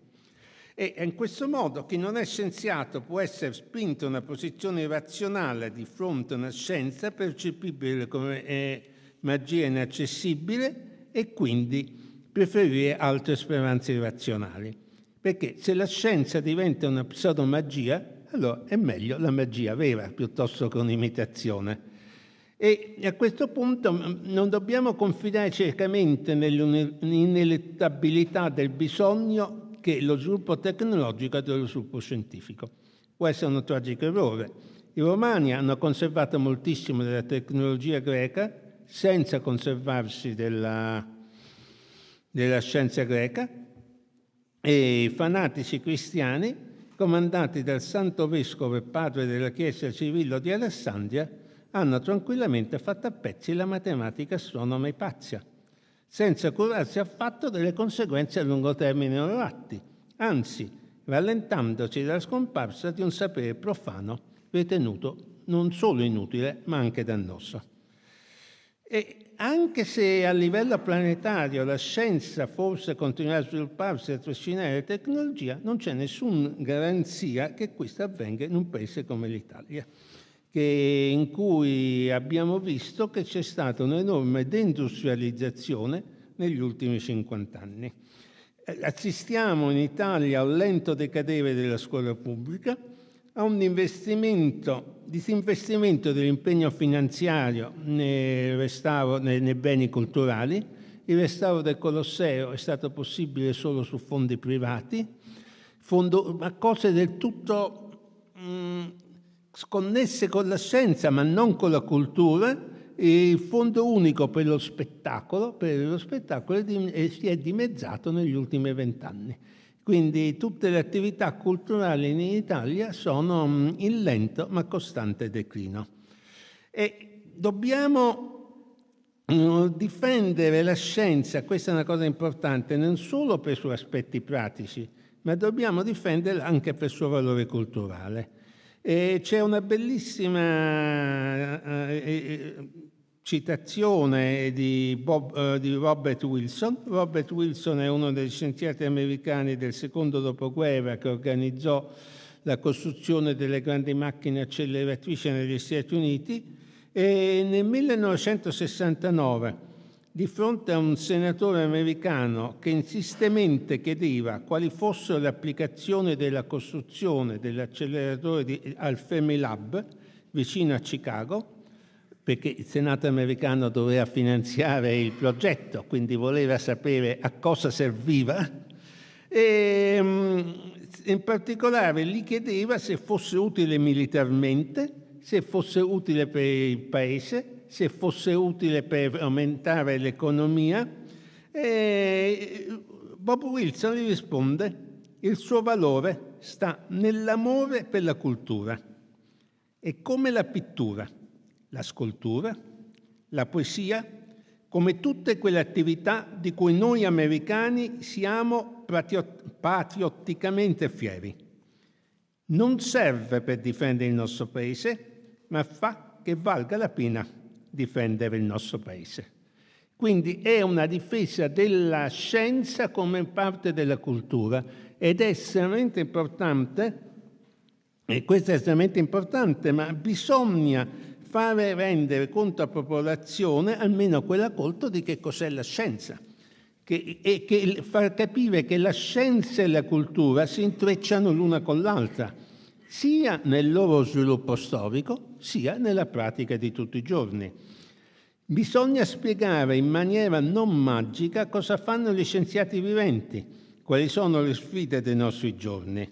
E in questo modo chi non è scienziato può essere spinto a una posizione razionale di fronte a una scienza percepibile come eh, magia inaccessibile e quindi preferire altre speranze razionali. Perché se la scienza diventa una pseudomagia, allora è meglio la magia vera piuttosto che un'imitazione. E a questo punto mm, non dobbiamo confidare ciecamente nell'inelettabilità del bisogno che lo sviluppo tecnologico ha dello sviluppo scientifico. Può essere un tragico errore. I romani hanno conservato moltissimo della tecnologia greca senza conservarsi della, della scienza greca e fanatici cristiani comandati dal santo vescovo e padre della Chiesa Civillo di Alessandria hanno tranquillamente fatto a pezzi la matematica astronoma e pazia, senza curarsi affatto delle conseguenze a lungo termine atti, anzi rallentandoci dalla scomparsa di un sapere profano ritenuto non solo inutile ma anche dannoso. E anche se a livello planetario la scienza forse continuerà a svilupparsi e a trascinare la tecnologia, non c'è nessuna garanzia che questo avvenga in un paese come l'Italia, in cui abbiamo visto che c'è stata un'enorme deindustrializzazione negli ultimi 50 anni. Eh, assistiamo in Italia al lento decadere della scuola pubblica, a un disinvestimento dell'impegno finanziario nei, restauro, nei, nei beni culturali. Il restauro del Colosseo è stato possibile solo su fondi privati, fondo, ma cose del tutto mh, mm, sconnesse con la scienza, ma non con la cultura. Il fondo unico per lo spettacolo, per lo spettacolo è di, è, si è dimezzato negli ultimi vent'anni. Quindi tutte le attività culturali in Italia sono mm, in lento ma costante declino. E dobbiamo mm, difendere la scienza, questa è una cosa importante, non solo per i suoi aspetti pratici, ma dobbiamo difenderla anche per il suo valore culturale. E c'è una bellissima eh, eh, eh, citazione di, Bob, eh, di, Robert Wilson. Robert Wilson è uno degli scienziati americani del secondo dopoguerra che organizzò la costruzione delle grandi macchine acceleratrici negli Stati Uniti e nel 1969 di fronte a un senatore americano che insistentemente chiedeva quali fossero le applicazioni della costruzione dell'acceleratore di Alfemi Lab vicino a Chicago, perché il Senato americano doveva finanziare il progetto, quindi voleva sapere a cosa serviva e ehm, in particolare gli chiedeva se fosse utile militarmente, se fosse utile per il paese, se fosse utile per aumentare l'economia. E Bob Wilson gli risponde, il suo valore sta nell'amore per la cultura. È come la pittura la scultura, la poesia, come tutte quelle attività di cui noi americani siamo patriotticamente fieri. Non serve per difendere il nostro paese, ma fa che valga la pena difendere il nostro paese. Quindi è una difesa della scienza come parte della cultura ed è estremamente importante, e questo è estremamente importante, ma bisogna fare rendere conto a popolazione, almeno quella colto, di che cos'è la scienza che, e che far capire che la scienza e la cultura si intrecciano l'una con l'altra, sia nel loro sviluppo storico, sia nella pratica di tutti i giorni. Bisogna spiegare in maniera non magica cosa fanno gli scienziati viventi, quali sono le sfide dei nostri giorni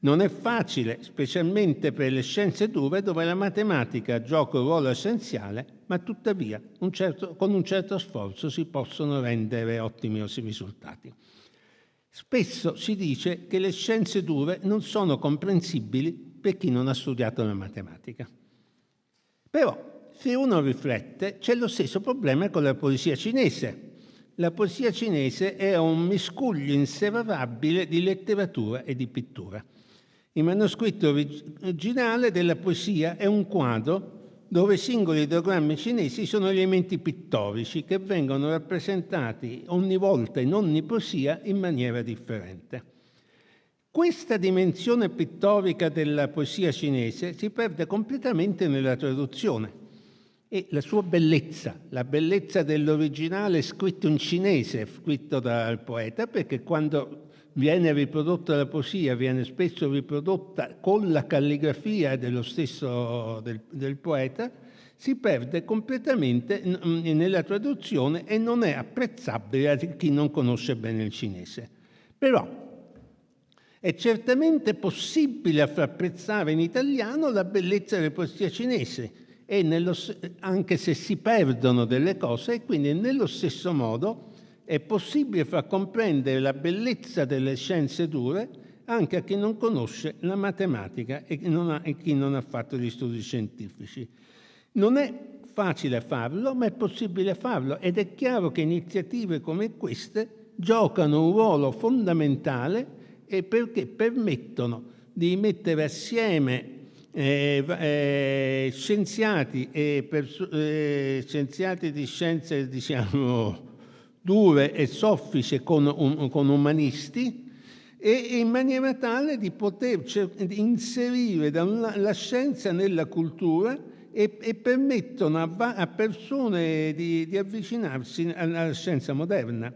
non è facile, specialmente per le scienze dure dove la matematica gioca un ruolo essenziale, ma tuttavia un certo, con un certo sforzo si possono rendere ottimi risultati. Spesso si dice che le scienze dure non sono comprensibili per chi non ha studiato la matematica. Però, se uno riflette, c'è lo stesso problema con la poesia cinese. La poesia cinese è un miscuglio inseparabile di letteratura e di pittura. Il manoscritto originale della poesia è un quadro dove singoli ideogrammi cinesi sono elementi pittorici che vengono rappresentati ogni volta in ogni poesia in maniera differente. Questa dimensione pittorica della poesia cinese si perde completamente nella traduzione e la sua bellezza, la bellezza dell'originale scritto in cinese, scritto dal poeta, perché quando viene riprodotta la poesia, viene spesso riprodotta con la calligrafia dello stesso del, del poeta, si perde completamente mm, nella traduzione e non è apprezzabile a chi non conosce bene il cinese. Però è certamente possibile far apprezzare in italiano la bellezza della poesia cinese, nello, anche se si perdono delle cose, e quindi nello stesso modo è possibile far comprendere la bellezza delle scienze dure anche a chi non conosce la matematica e chi non ha, chi non ha fatto gli studi scientifici. Non è facile farlo, ma è possibile farlo ed è chiaro che iniziative come queste giocano un ruolo fondamentale e perché permettono di mettere assieme eh, eh, scienziati, e eh, scienziati di scienze diciamo, dure e soffice con, um, con umanisti e in maniera tale di poter inserire la scienza nella cultura e, e permettono a, a persone di, di, avvicinarsi alla scienza moderna.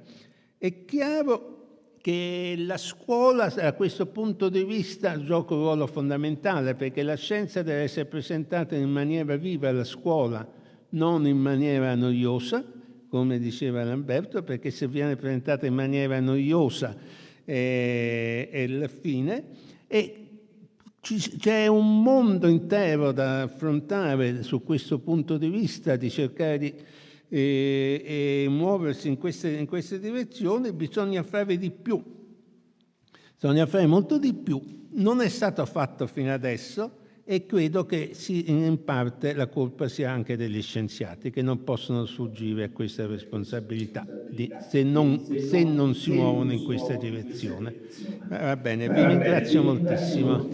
È chiaro che la scuola da questo punto di vista gioca un ruolo fondamentale perché la scienza deve essere presentata in maniera viva alla scuola, non in maniera noiosa come diceva Lamberto, perché se viene presentata in maniera noiosa eh, è la fine. E c'è un mondo intero da affrontare su questo punto di vista, di cercare di eh, muoversi in queste, in queste direzioni, bisogna fare di più. Bisogna fare molto di più. Non è stato fatto fino adesso e credo che in parte la colpa sia anche degli scienziati che non possono sfuggire a questa responsabilità di, se, non, se, non, si muovono in questa direzione. Eh, va bene, vi ringrazio moltissimo.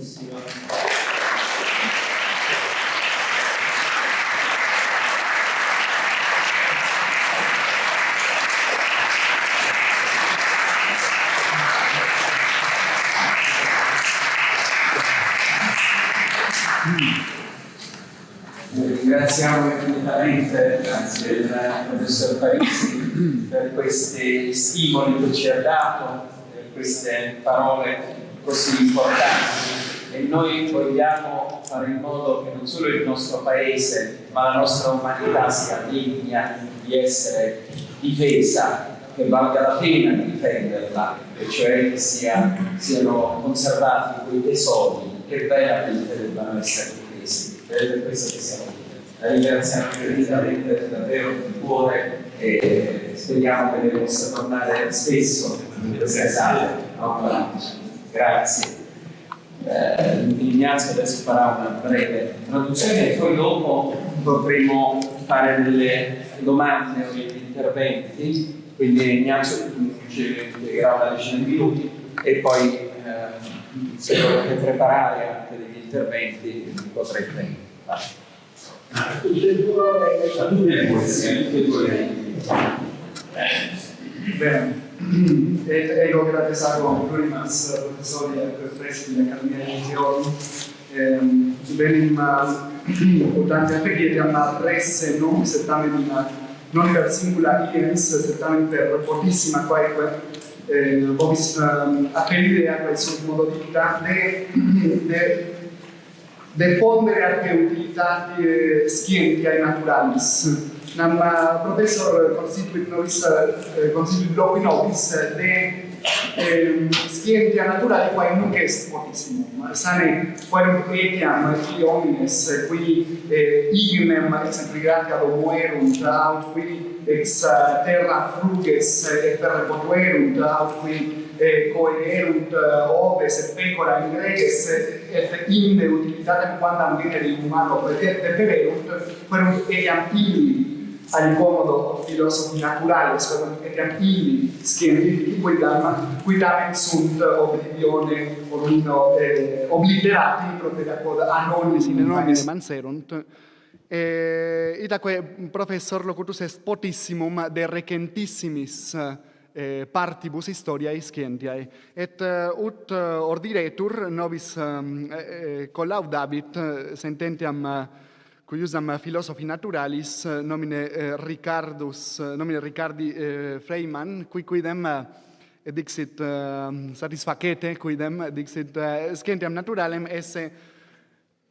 ringraziamo infinitamente anzi, il professor Parisi per questi stimoli che ci ha dato, per queste parole così importanti e noi vogliamo fare in modo che non solo il nostro paese ma la nostra umanità sia degna di essere difesa, che valga la pena di difenderla, e cioè che sia, siano conservati quei tesori che veramente debbano essere difesi. Ed è per questo che siamo la ringraziamo ringraziamenti davvero di cuore e speriamo che ne possa tornare spesso in questa sala. Grazie. Eh, Ignazio adesso farà una breve traduzione e poi dopo potremo fare delle domande o degli interventi, quindi Ignazio ci impiegherà una decina di minuti e poi eh, se volete preparare anche degli interventi potrete farlo. Tutte e due, tutte e due. Bene. Ego Grate Sacro Plurimas, professore per freschi dell'Accademia dei Teori. Benim urtante preghiere ma presse non certamen non per singula iens, certamen per pochissima qualche ho visto um, a questo modo di dare de pondere utilizzati eh, schienti ai naturalis. Nam professor constituit nobis, eh, constituit loqui nobis eh, de ehm, scientia naturali quae nunc est fortissimum. Sane, qua in un qui omnes, qui eh, ignem, ex ampligrati ad omoerunt, aut qui ex terra fruges, et per potuerunt, aut qui e eh, coerunt uh, opes et pecora in greges et eh, inde utilitatem quantam vite di humano pretet et perunt quorum etiam illi al comodo filosofi naturales, quorum etiam illi scientiae di cui dama cui dama insunt eh, opinione omino eh, obliterati propria quod anonis in anonis manserunt e eh, itaque professor locutus est potissimum de recentissimis eh, eh, partibus historiae scientiae. Et uh, ut uh, ordiretur nobis um, eh, eh collaudabit sententiam uh, cuiusam philosophi naturalis uh, nomine uh, Ricardus, uh, nomine Ricardi uh, Freiman, cui quidem uh, dixit uh, satisfacete, quidem dixit uh, scientiam naturalem esse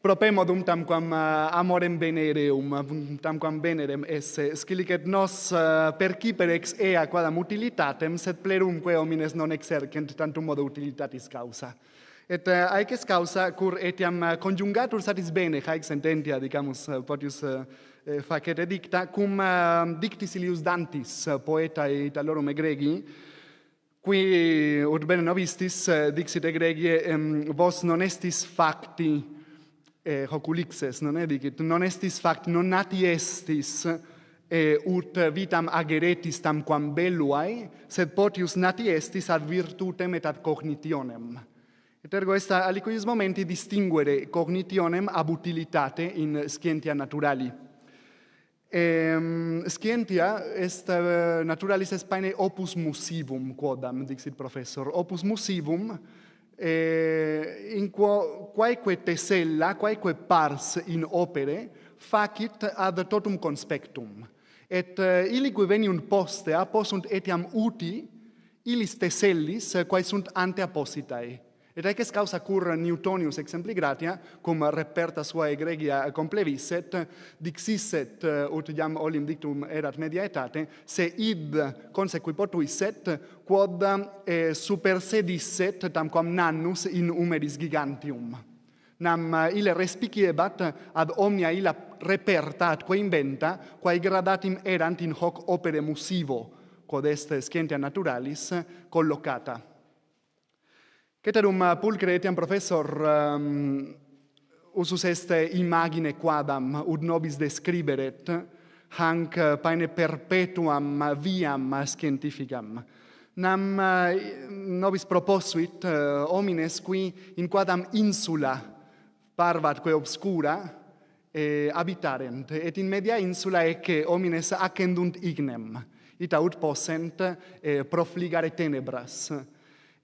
propemod um tamquam uh, eh, amorem venereum, tamquam venerem esse, scilicet nos uh, eh, perciper ex ea quadam utilitatem, sed plerumque homines non exercent tantum modo utilitatis causa. Et uh, haec causa, cur etiam uh, conjungatur satis bene, haec sententia, dicamus, uh, potius uh, facere dicta, cum uh, dictis ilius dantis, uh, poeta italorum egregi, qui ut bene novistis, uh, dixit egregie, um, vos non estis facti, eh, non edicit, non estis fact, non nati estis eh, ut vitam ageretis tam quam belluae, sed potius nati estis ad virtutem et ad cognitionem. Et ergo est aliquis momenti distinguere cognitionem ab utilitate in scientia naturali. Ehm, scientia est eh, naturalis est paene opus musivum quodam, dixit professor. Opus musivum, e eh, in quo quaeque tesella quaeque pars in opere facit ad totum conspectum et eh, illi qui veniunt postea possunt etiam uti illis tesellis eh, quae sunt ante appositae Et haec causa cur Newtonius exempli gratia, cum reperta sua egregia complevisset, dixisset eh, ut iam olim dictum erat media etate, se id consequi potuisset, quod eh, supersedisset tamquam nannus in umeris gigantium. Nam ille respiciebat ad omnia illa reperta atque inventa, quae gradatim erant in hoc opere musivo, quod est scientia naturalis, collocata. Ceterum eh, pulcre etiam professor um, usus est imagine quadam ut nobis describeret hanc eh, paene perpetuam viam scientificam. Nam eh, nobis proposuit uh, homines qui in quadam insula parvatque obscura e habitarent et in media insula ecce homines accendunt ignem ita ut possent eh, profligare tenebras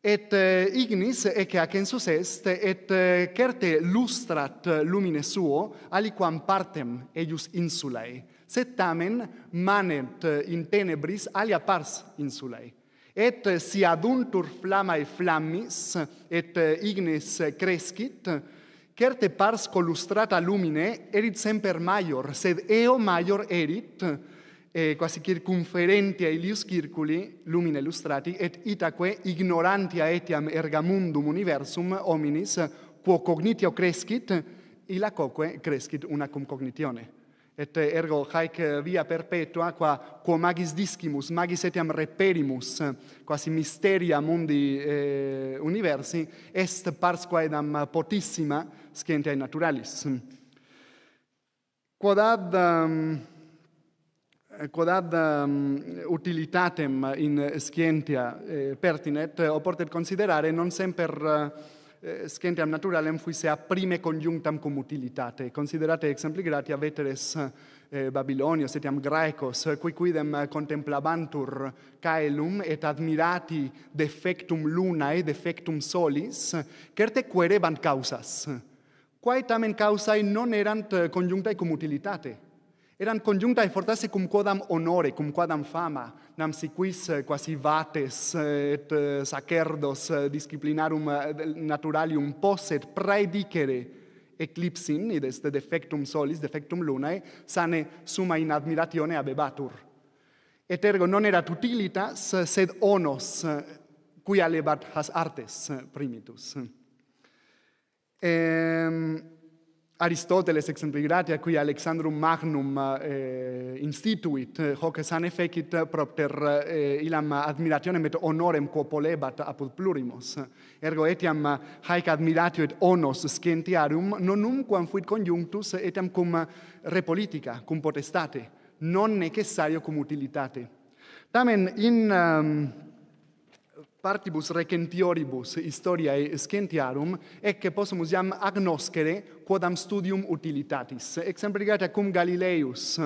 et eh, ignis ecce acensus est et eh, certe lustrat lumine suo aliquam partem eius insulae sed tamen manent in tenebris alia pars insulae et si aduntur flammae flammis et eh, ignis crescit certe pars colustrata lumine erit semper maior sed eo maior erit eh, quasi circumferenti ai lius circuli, lumine illustrati, et itaque ignoranti a etiam erga mundum universum hominis, quo cognitio crescit, illa coque crescit una cum cognitione. Et eh, ergo haec eh, via perpetua, qua quo magis discimus, magis etiam reperimus, quasi misteria mundi eh, universi, est pars quaedam potissima scientiae naturalis. Quod ad... Um, Eh, quod ad um, utilitatem in scientia eh, pertinet eh, oportet considerare non semper eh, scientiam naturalem fuisse a prime conjunctam cum utilitate considerate exempli gratia veteres eh, babylonios etiam graecos qui quidem contemplabantur caelum et admirati defectum lunae defectum solis certe quaerebant causas quae tamen causae non erant conjunctae cum utilitate eran conjunctae fortasse cum quodam honore, cum quodam fama, nam si quis eh, quasi vates eh, et eh, sacerdos disciplinarum naturalium posset praedicere eclipsin, id est defectum solis, defectum lunae, sane summa in admiratione abebatur. Et ergo non erat utilitas, sed onos, cui alebat has artes primitus. Ehm... Aristoteles exempli gratia qui Alexandrum Magnum eh, instituit eh, hoc sane fecit eh, propter eh, ilam admirationem et honorem quo polebat apud plurimos ergo etiam haec admiratio et honos scientiarum nonumquam fuit conjunctus etiam cum repolitica cum potestate non necessario cum utilitate tamen in um, partibus recentioribus historiae scientiarum, ecce possumus iam agnoscere quodam studium utilitatis. Exempli gata cum Galileus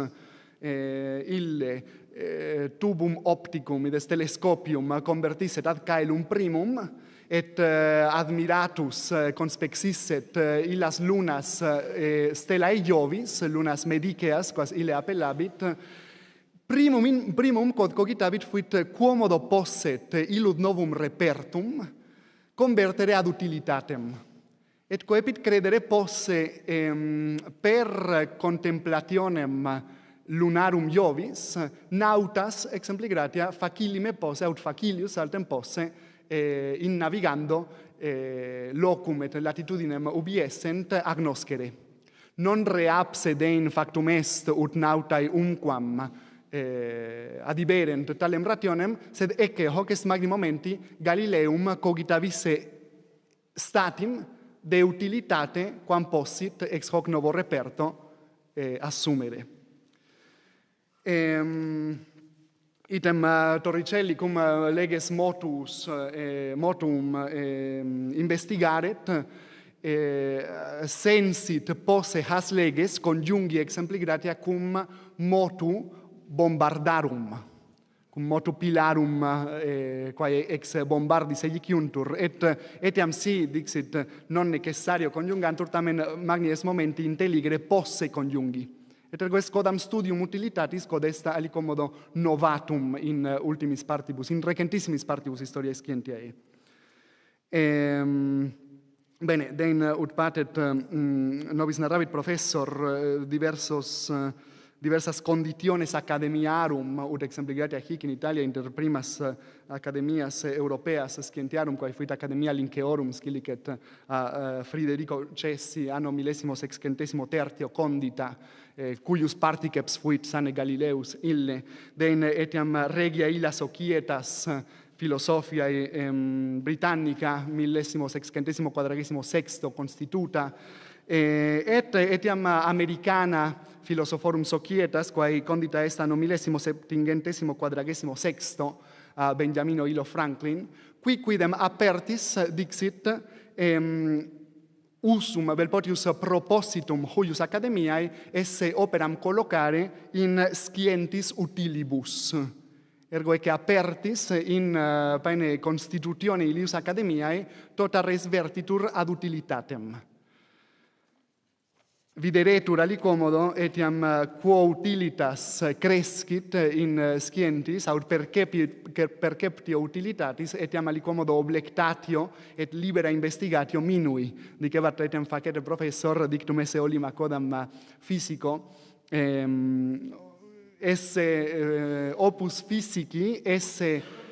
eh, ille eh, tubum opticum id est telescopium convertisset ad caelum primum, et eh, admiratus eh, conspexisset eh, illas lunas eh, stellae Iovis, lunas Mediceas, quas ille appellabit, eh, Primum in primum quod cogitavit fuit quomodo posse illud novum repertum convertere ad utilitatem et coepit credere posse em, per contemplationem lunarum Jovis nautas exempli gratia facillime posse aut facilius altem posse eh, in navigando eh, locum et latitudinem ubi essent agnoscere non reapse de in factum est ut nautae unquam eh, adiberent talem rationem, sed ecce hoc est magni momenti Galileum cogitavisse statim de utilitate quam possit ex hoc novo reperto eh, assumere. Ehm... Item uh, eh, Torricelli cum uh, eh, leges motus uh, eh, motum eh, investigaret eh, sensit posse has leges conjungi exempli gratia cum motu bombardarum cum motu pilarum eh, quae ex bombardis eiciuntur, et etiam si, dixit, non necessario coniungantur, tamen magni momenti inteligere posse congiungi. Et ergo est codam studium utilitatis, cod est alicomodo novatum in ultimis partibus, in recentissimis partibus historiae scientiae. Ehm... Bene, den ut patet um, nobis narravit professor eh, diversos uh, diversas conditiones academiarum ut exempli gratia hic in Italia inter primas eh, academias europeas scientiarum quae fuit academia linceorum scilicet uh, uh, Friderico Cessi anno millesimo sexcentesimo tertio condita eh, cuius particeps fuit sane Galileus ille den etiam regia illa societas filosofiae em, britannica millesimo sexcentesimo quadragesimo sexto constituta Eh, et etiam ah, americana philosophorum societas, quae condita est anno millesimo septingentesimo quadragesimo sexto, uh, ah, Benjamino Ilo Franklin, qui quidem apertis, dixit, em, usum vel potius propositum huius academiae esse operam collocare in scientis utilibus. Ergo ecce apertis in uh, paene constitutione ilius academiae tota res vertitur ad utilitatem. Videretur alicomodo etiam eh, quo utilitas eh, crescit eh, in scientis, aut perque utilitatis, etiam alicomodo oblectatio et libera investigatio minui. Dicevat etiam perque professor, dictum esse olima codam fisico, perque perque perque perque perque perque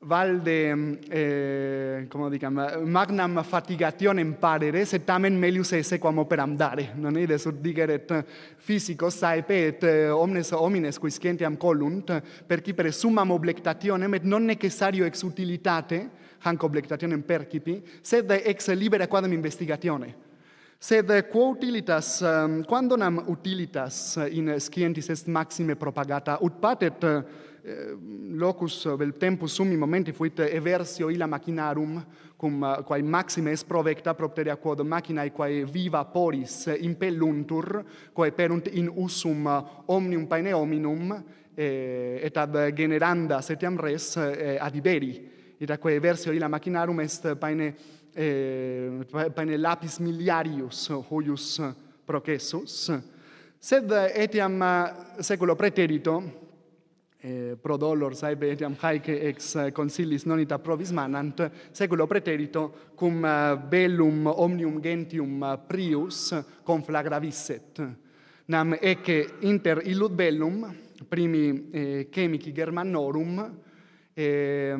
valde eh, como dicam magnam fatigationem parere se tamen melius esse quam operam dare non ide sur digeret fisico eh, saepe et eh, omnes homines qui scientiam collunt per qui per summam oblectationem et non necessario ex utilitate hanc oblectationem percipi sed ex libera quadam investigatione sed quo utilitas eh, quando nam utilitas in scientis est maxime propagata ut patet Eh, locus vel tempus summi momenti fuit eversio illa machinarum cum eh, quae maxime est provecta propteria quod machinae quae viva poris impelluntur quae perunt in usum eh, omnium paene hominum et ad generanda setiam res ad iberi et quae eversio illa machinarum est paene paene lapis miliarius hoius processus sed etiam saeculo praeterito e eh, pro dolor saebe etiam haec ex eh, consilis non ita provis manant seculo praeterito cum eh, bellum omnium gentium eh, prius conflagravisset nam ec inter illud bellum primi eh, chemici germanorum eh,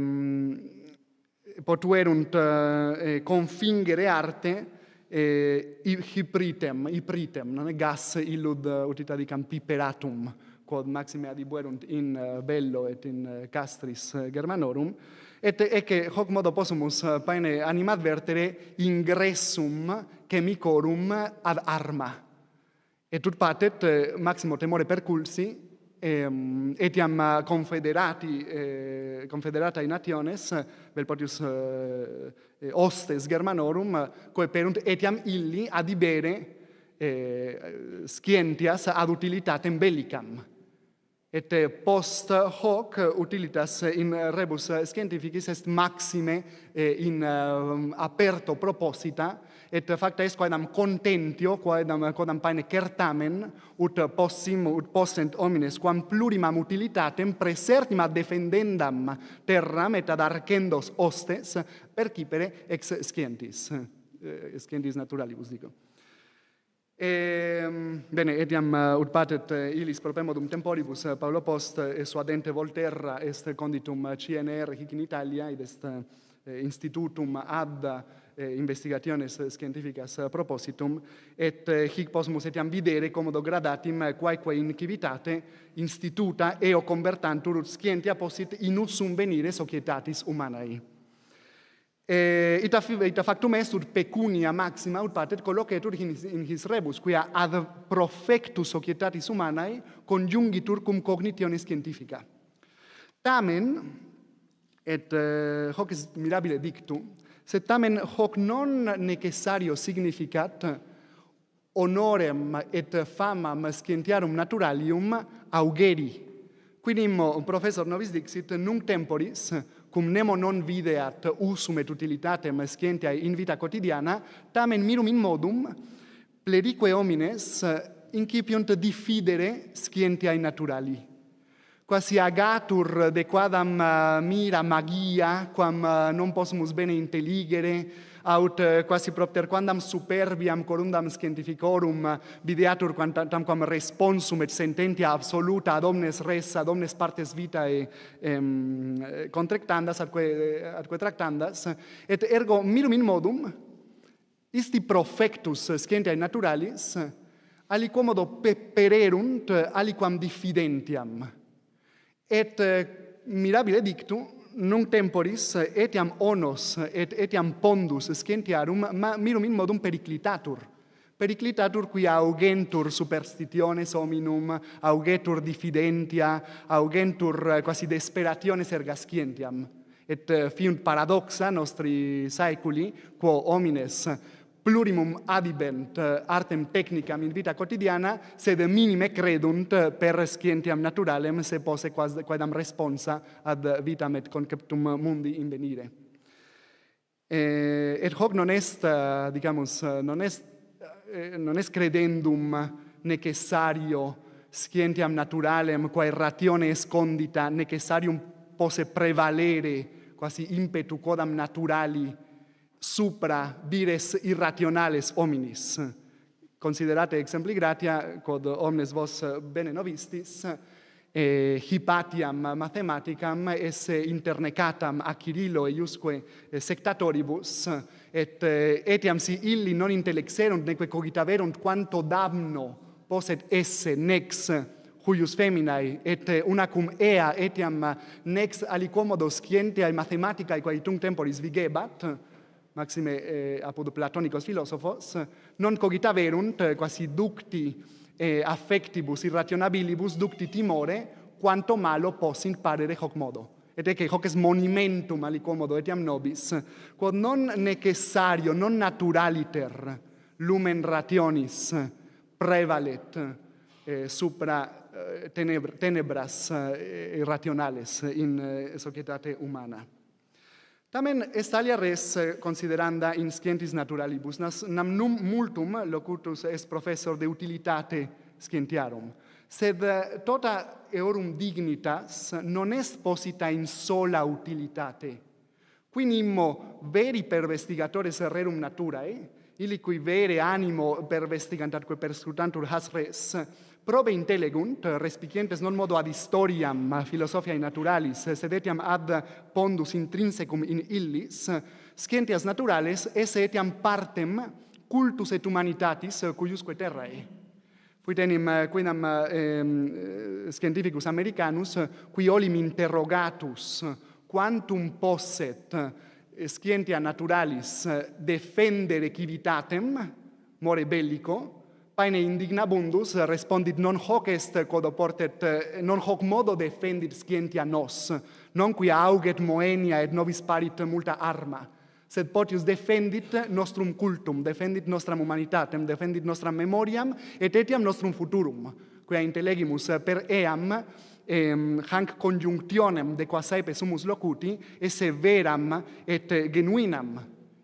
potuerunt eh, confingere arte eh, hypritem hypritem non gas illud utitadicam piperatum eh, quod maxime adibuerunt in uh, bello et in uh, castris uh, germanorum, et ecce hoc modo possumus uh, paene anima advertere ingressum chemicorum ad arma. Et ut patet, eh, maximo temore percursi, ehm, etiam confederati, eh, confederata in ationes, vel potius hostes germanorum, coe perunt etiam illi adibere eh, scientias ad utilitatem bellicam. Et, et post hoc utilitas in rebus scientificis est maxime eh, in eh, aperto proposita et facta est quaedam contentio quaedam quaedam paene certamen ut possim ut possent omnes quam plurimam utilitatem presertim ad defendendam terram et ad arcendos hostes per quipere ex scientis eh, scientis naturalibus dico E, ehm, bene, etiam eh, ut patet eh, ilis propemodum temporibus eh, Paolo Post e sua dente Volterra est conditum CNR hic in Italia id est institutum ad investigationes scientificas propositum et hic posmus etiam videre comodo gradatim quaeque in civitate instituta eo convertantur scientia possit in usum venire societatis humanae. Eh, ita, ita factum est pecunia maxima ut pater colloquetur in, in his rebus, quia ad profectus societatis humanae conjungitur cum cognitionis scientifica. Tamen, et eh, hoc est mirabile dictu, sed tamen hoc non necessario significat honorem et famam scientiarum naturalium augeri. Quinimo, professor Novis dixit, nunc temporis, cum nemo non videat usum et utilitatem scientiae in vita quotidiana, tamen mirum in modum plerique homines incipiunt diffidere scientiae naturali. Quasi agatur de quadam eh, mira magia, quam eh, non possumus bene intelligere, aut eh, quasi propter quandam superbiam corundam scientificorum videatur quantam quam responsum et sententia absoluta ad omnes res ad omnes partes vitae em, eh, contractandas atque, eh, atque tractandas et ergo minum in modum isti profectus scientiae naturalis aliquomodo pepererunt aliquam diffidentiam et mirabile dictum nunc temporis etiam onos et etiam pondus scientiarum ma minum in modum periclitatur periclitatur qui augentur superstitiones hominum augetur diffidentia augentur eh, quasi desperationes ergascientiam et eh, fiunt paradoxa nostri saeculi quo homines plurimum adibent eh, artem technicam in vita quotidiana, sed minime credunt eh, per scientiam naturalem, se pose quaedam responsa ad vitam et conceptum mundi in venire. Eh, et hoc non est, digamos, non est, non est credendum necessario scientiam naturalem, quae ratione escondita necessarium pose prevalere quasi impetu codam naturali, supra vires irrationales hominis. Considerate exempli gratia, quod omnes vos bene novistis, eh, hipatiam mathematicam esse internecatam a Cirillo e iusque sectatoribus, et eh, etiam si illi non intellexerunt neque cogitaverunt quanto damno poset esse nex huius feminae, et eh, unacum ea etiam nex alicomodos scientiae mathematicae quae tung temporis vigebat, maxime eh, apud platonicos philosophos non cogitaverunt eh, quasi ducti eh, affectibus irrationabilibus ducti timore quanto malo possint parere hoc modo et ecce hoc est monumentum alicomodo etiam nobis quod non necessario non naturaliter lumen rationis prevalet eh, supra eh, tenebr tenebras eh, irrationales in eh, societate humana Tamen est alia res consideranda in scientis naturalibus. Nas nam num multum locutus est professor de utilitate scientiarum. Sed eh, tota eorum dignitas non est posita in sola utilitate. Qui veri pervestigatores rerum naturae, illi cui vere animo pervestigant atque perscrutantur has res, probe intelligunt respicientes non modo ad historiam ma philosophiae naturalis sed etiam ad pondus intrinsecum in illis scientias naturales esse etiam partem cultus et humanitatis cuiusque terrae quid enim quidam ehm, scientificus americanus qui olim interrogatus quantum posset scientia naturalis defendere civitatem more bellico paene indignabundus respondit non hoc est quod oportet, non hoc modo defendit scientia nos non qui auget moenia et novis parit multa arma sed potius defendit nostrum cultum defendit nostram humanitatem defendit nostram memoriam et etiam nostrum futurum quia intelegimus per eam em, hanc conjunctionem de qua saepe sumus locuti esse veram et genuinam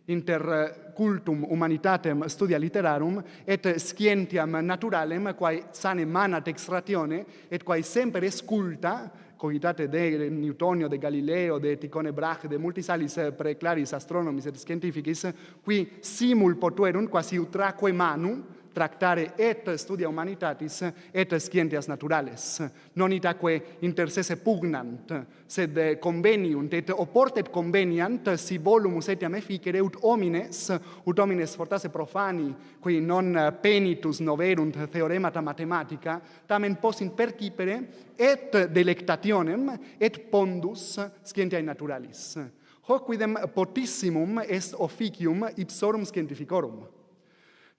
inter cultum humanitatem studia literarum et scientiam naturalem quae sane manat ex ratione et quae semper est culta cogitate de Newtonio, de Galileo, de Ticone Brach, de multis alis preclaris astronomis et scientificis, qui simul potuerunt quasi utraque manu, tractare et studia humanitatis et scientias naturales. Non itaque intercese pugnant, sed conveniunt, et oportet conveniant, si volumus etiam efficere, ut homines, ut homines fortasse profani, qui non penitus noverunt theoremata mathematica, tamen possint percipere et delectationem, et pondus scientiae naturalis. Hoc quidem potissimum est officium ipsorum scientificorum.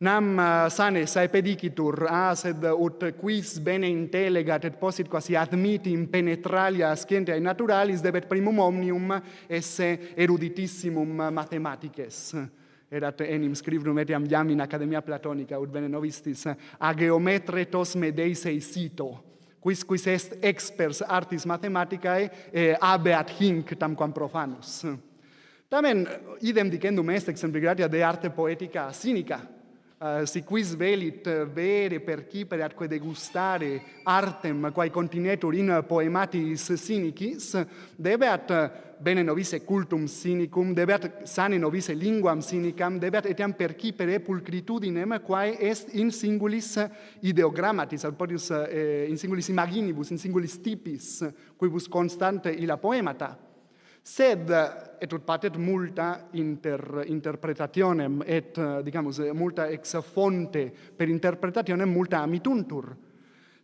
Nam eh, sane saepedicitur, sed ut quis bene intelegat et posit quasi admiti in penetralia scientiae naturalis, debet primum omnium esse eruditissimum mathematices. Erat enim scrivnum etiam iam in Academia Platonica, ut bene novistis, a geometretos medeis eisito quis quis est experts artis mathematicae eh, abeat hinc tamquam profanus. Tamen, idem dicendum est exempli gratia de arte poetica cynica, uh, si quis velit eh, vere per qui per atque degustare artem quae continetur in poematis sinicis debet eh, bene novise cultum sinicum debet sane novise linguam sinicam debet etiam per qui per pulcritudinem quae est in singulis ideogrammatis aut potius eh, in singulis imaginibus in singulis tipis quibus constante illa poemata sed et ut patet multa inter interpretationem et digamos multa ex fonte per interpretationem multa amituntur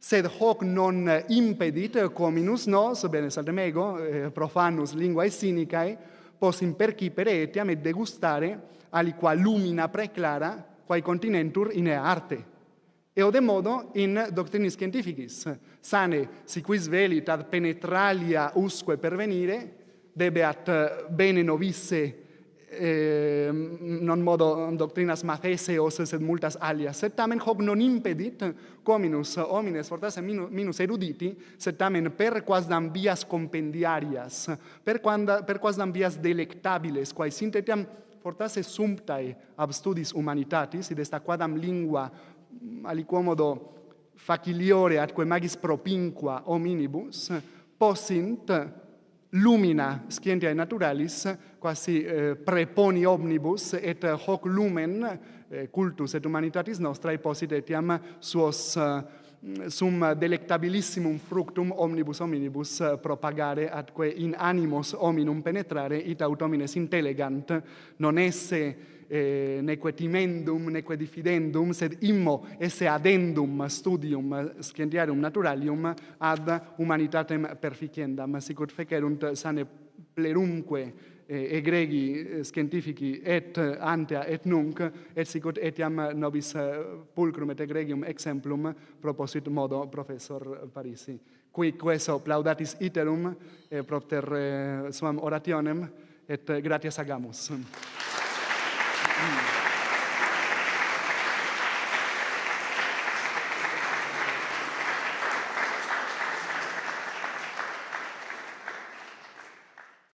sed hoc non impedit cominus nos bene salde mego eh, profanus linguae sinicae pos impercipere etiam et degustare aliqua lumina preclara quae continentur in arte et de modo in doctrinis scientificis sane si quis velit ad penetralia usque pervenire debeat eh, bene novisse eh, non modo doctrinas macese o sed multas alias sed tamen hoc non impedit cominus homines fortasse minus, minus eruditi sed tamen per quasdam vias compendiarias per quando per quasdam vias delectabiles quae sintetiam fortasse sumptae ab studis humanitatis et est aquadam lingua mm, aliquomodo faciliore atque magis propinqua hominibus possint lumina scientiae naturalis quasi eh, preponi omnibus et hoc lumen eh, cultus et humanitatis nostrae posit etiam suos eh, sum delectabilissimum fructum omnibus hominibus eh, propagare atque in animos hominum penetrare ita ut homines intelligent non esse eh, eh, neque timendum, neque diffidendum, sed immo esse adendum studium eh, scientiarum naturalium ad humanitatem perficiendam, sicut fecerunt sane plerumque eh, egregi eh, scientifici et antea et nunc, et sicut etiam nobis eh, pulcrum et egregium exemplum proposit modo professor Parisi. Qui queso plaudatis iterum eh, propter eh, suam orationem, et gratias agamus. Mm.